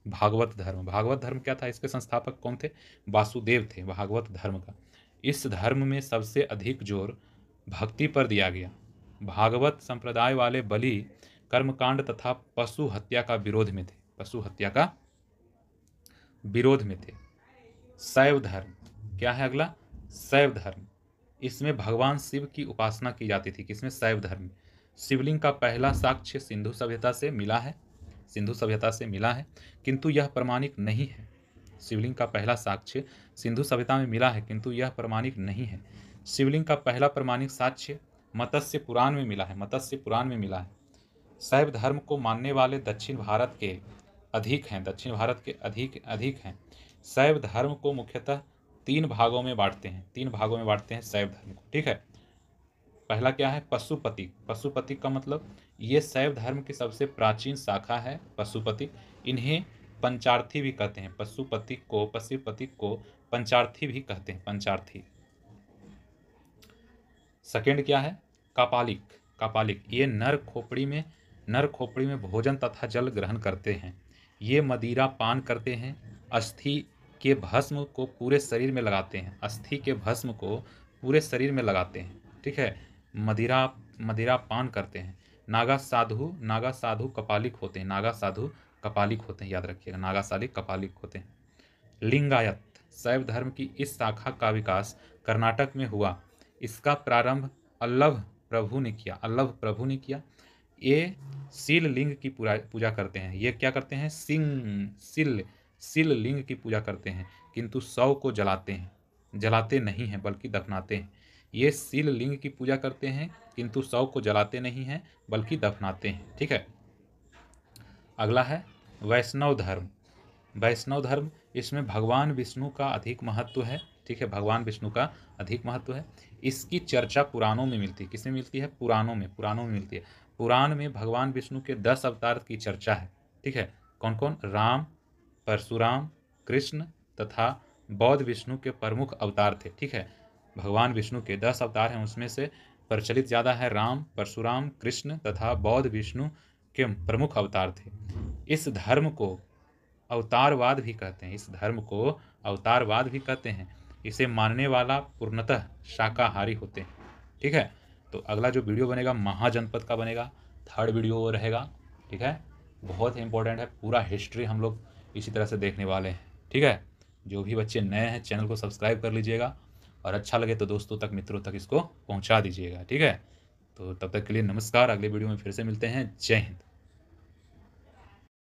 भागवत धर्म भागवत धर्म क्या था इसके संस्थापक कौन थे वासुदेव थे भागवत धर्म का इस धर्म में सबसे अधिक जोर भक्ति पर दिया गया भागवत संप्रदाय वाले बलि कर्मकांड तथा पशु हत्या का विरोध में थे पशु हत्या का विरोध में थे शैव धर्म क्या है अगला शैव धर्म इसमें भगवान शिव की उपासना की जाती थी किसमें शैव धर्म में शिवलिंग का पहला साक्ष्य सिंधु सभ्यता से मिला है सिंधु सभ्यता से मिला है किंतु यह प्रमाणिक नहीं है शिवलिंग का पहला साक्ष्य सिंधु सभ्यता में मिला है किंतु यह प्रमाणिक नहीं है शिवलिंग का पहला प्रमाणिक साक्ष्य मत्स्य पुराण में मिला है मत्स्य पुराण में मिला है शैव धर्म को मानने वाले दक्षिण भारत के अधिक हैं दक्षिण भारत के अधिक अधिक हैं शैव धर्म को मुख्यतः तीन भागों में बांटते हैं तीन भागों में बांटते हैं शैव धर्म को ठीक है पहला क्या है पशुपति पशुपति का मतलब ये शैव धर्म की सबसे प्राचीन शाखा है पशुपति इन्हें पंचार्थी भी कहते हैं पशुपति को पशुपति को पंचार्थी भी कहते हैं पंचार्थी सेकेंड क्या है कापालिक कापालिक ये नर खोपड़ी में नर खोपड़ी में भोजन तथा जल ग्रहण करते हैं ये मदिरा पान करते हैं अस्थि के भस्म को पूरे शरीर में लगाते हैं अस्थि के भस्म को पूरे शरीर में लगाते हैं ठीक है मदिरा मदिरा पान करते हैं नागा साधु नागा साधु कपालिक होते हैं नागा साधु कपालिक होते हैं याद रखिएगा नागा सालिक कपालिक होते हैं लिंगायत शैव धर्म की इस शाखा का विकास कर्नाटक में हुआ इसका प्रारंभ अल्लभ प्रभु ने किया अल्लभ प्रभु ने किया ये शिल लिंग की पूजा करते हैं ये क्या करते हैं सिंह शिल शिल लिंग की पूजा करते हैं किंतु सौ को जलाते हैं जलाते नहीं हैं बल्कि दफनाते हैं ये शिल लिंग की पूजा करते हैं किंतु शव को जलाते नहीं हैं बल्कि दफनाते हैं ठीक है अगला है वैष्णव धर्म वैष्णव धर्म इसमें भगवान विष्णु का अधिक महत्व है ठीक है भगवान विष्णु का अधिक महत्व है इसकी चर्चा पुराणों में मिलती है किसमें मिलती है पुराणों में पुराणों में मिलती है पुराण में भगवान विष्णु के दस अवतार की चर्चा है ठीक है कौन कौन राम परशुराम कृष्ण तथा बौद्ध विष्णु के प्रमुख अवतार थे ठीक है भगवान विष्णु के दस अवतार हैं उसमें से प्रचलित ज़्यादा है राम परशुराम कृष्ण तथा बौद्ध विष्णु के प्रमुख अवतार थे इस धर्म को अवतारवाद भी कहते हैं इस धर्म को अवतारवाद भी कहते हैं इसे मानने वाला पूर्णतः शाकाहारी होते हैं ठीक है तो अगला जो वीडियो बनेगा महाजनपद का बनेगा थर्ड वीडियो वो रहेगा ठीक है बहुत ही इंपॉर्टेंट है पूरा हिस्ट्री हम लोग इसी तरह से देखने वाले हैं ठीक है जो भी बच्चे नए हैं चैनल को सब्सक्राइब कर लीजिएगा और अच्छा लगे तो दोस्तों तक मित्रों तक इसको पहुँचा दीजिएगा ठीक है तो तब तक के लिए नमस्कार अगले वीडियो में फिर से मिलते हैं जय हिंद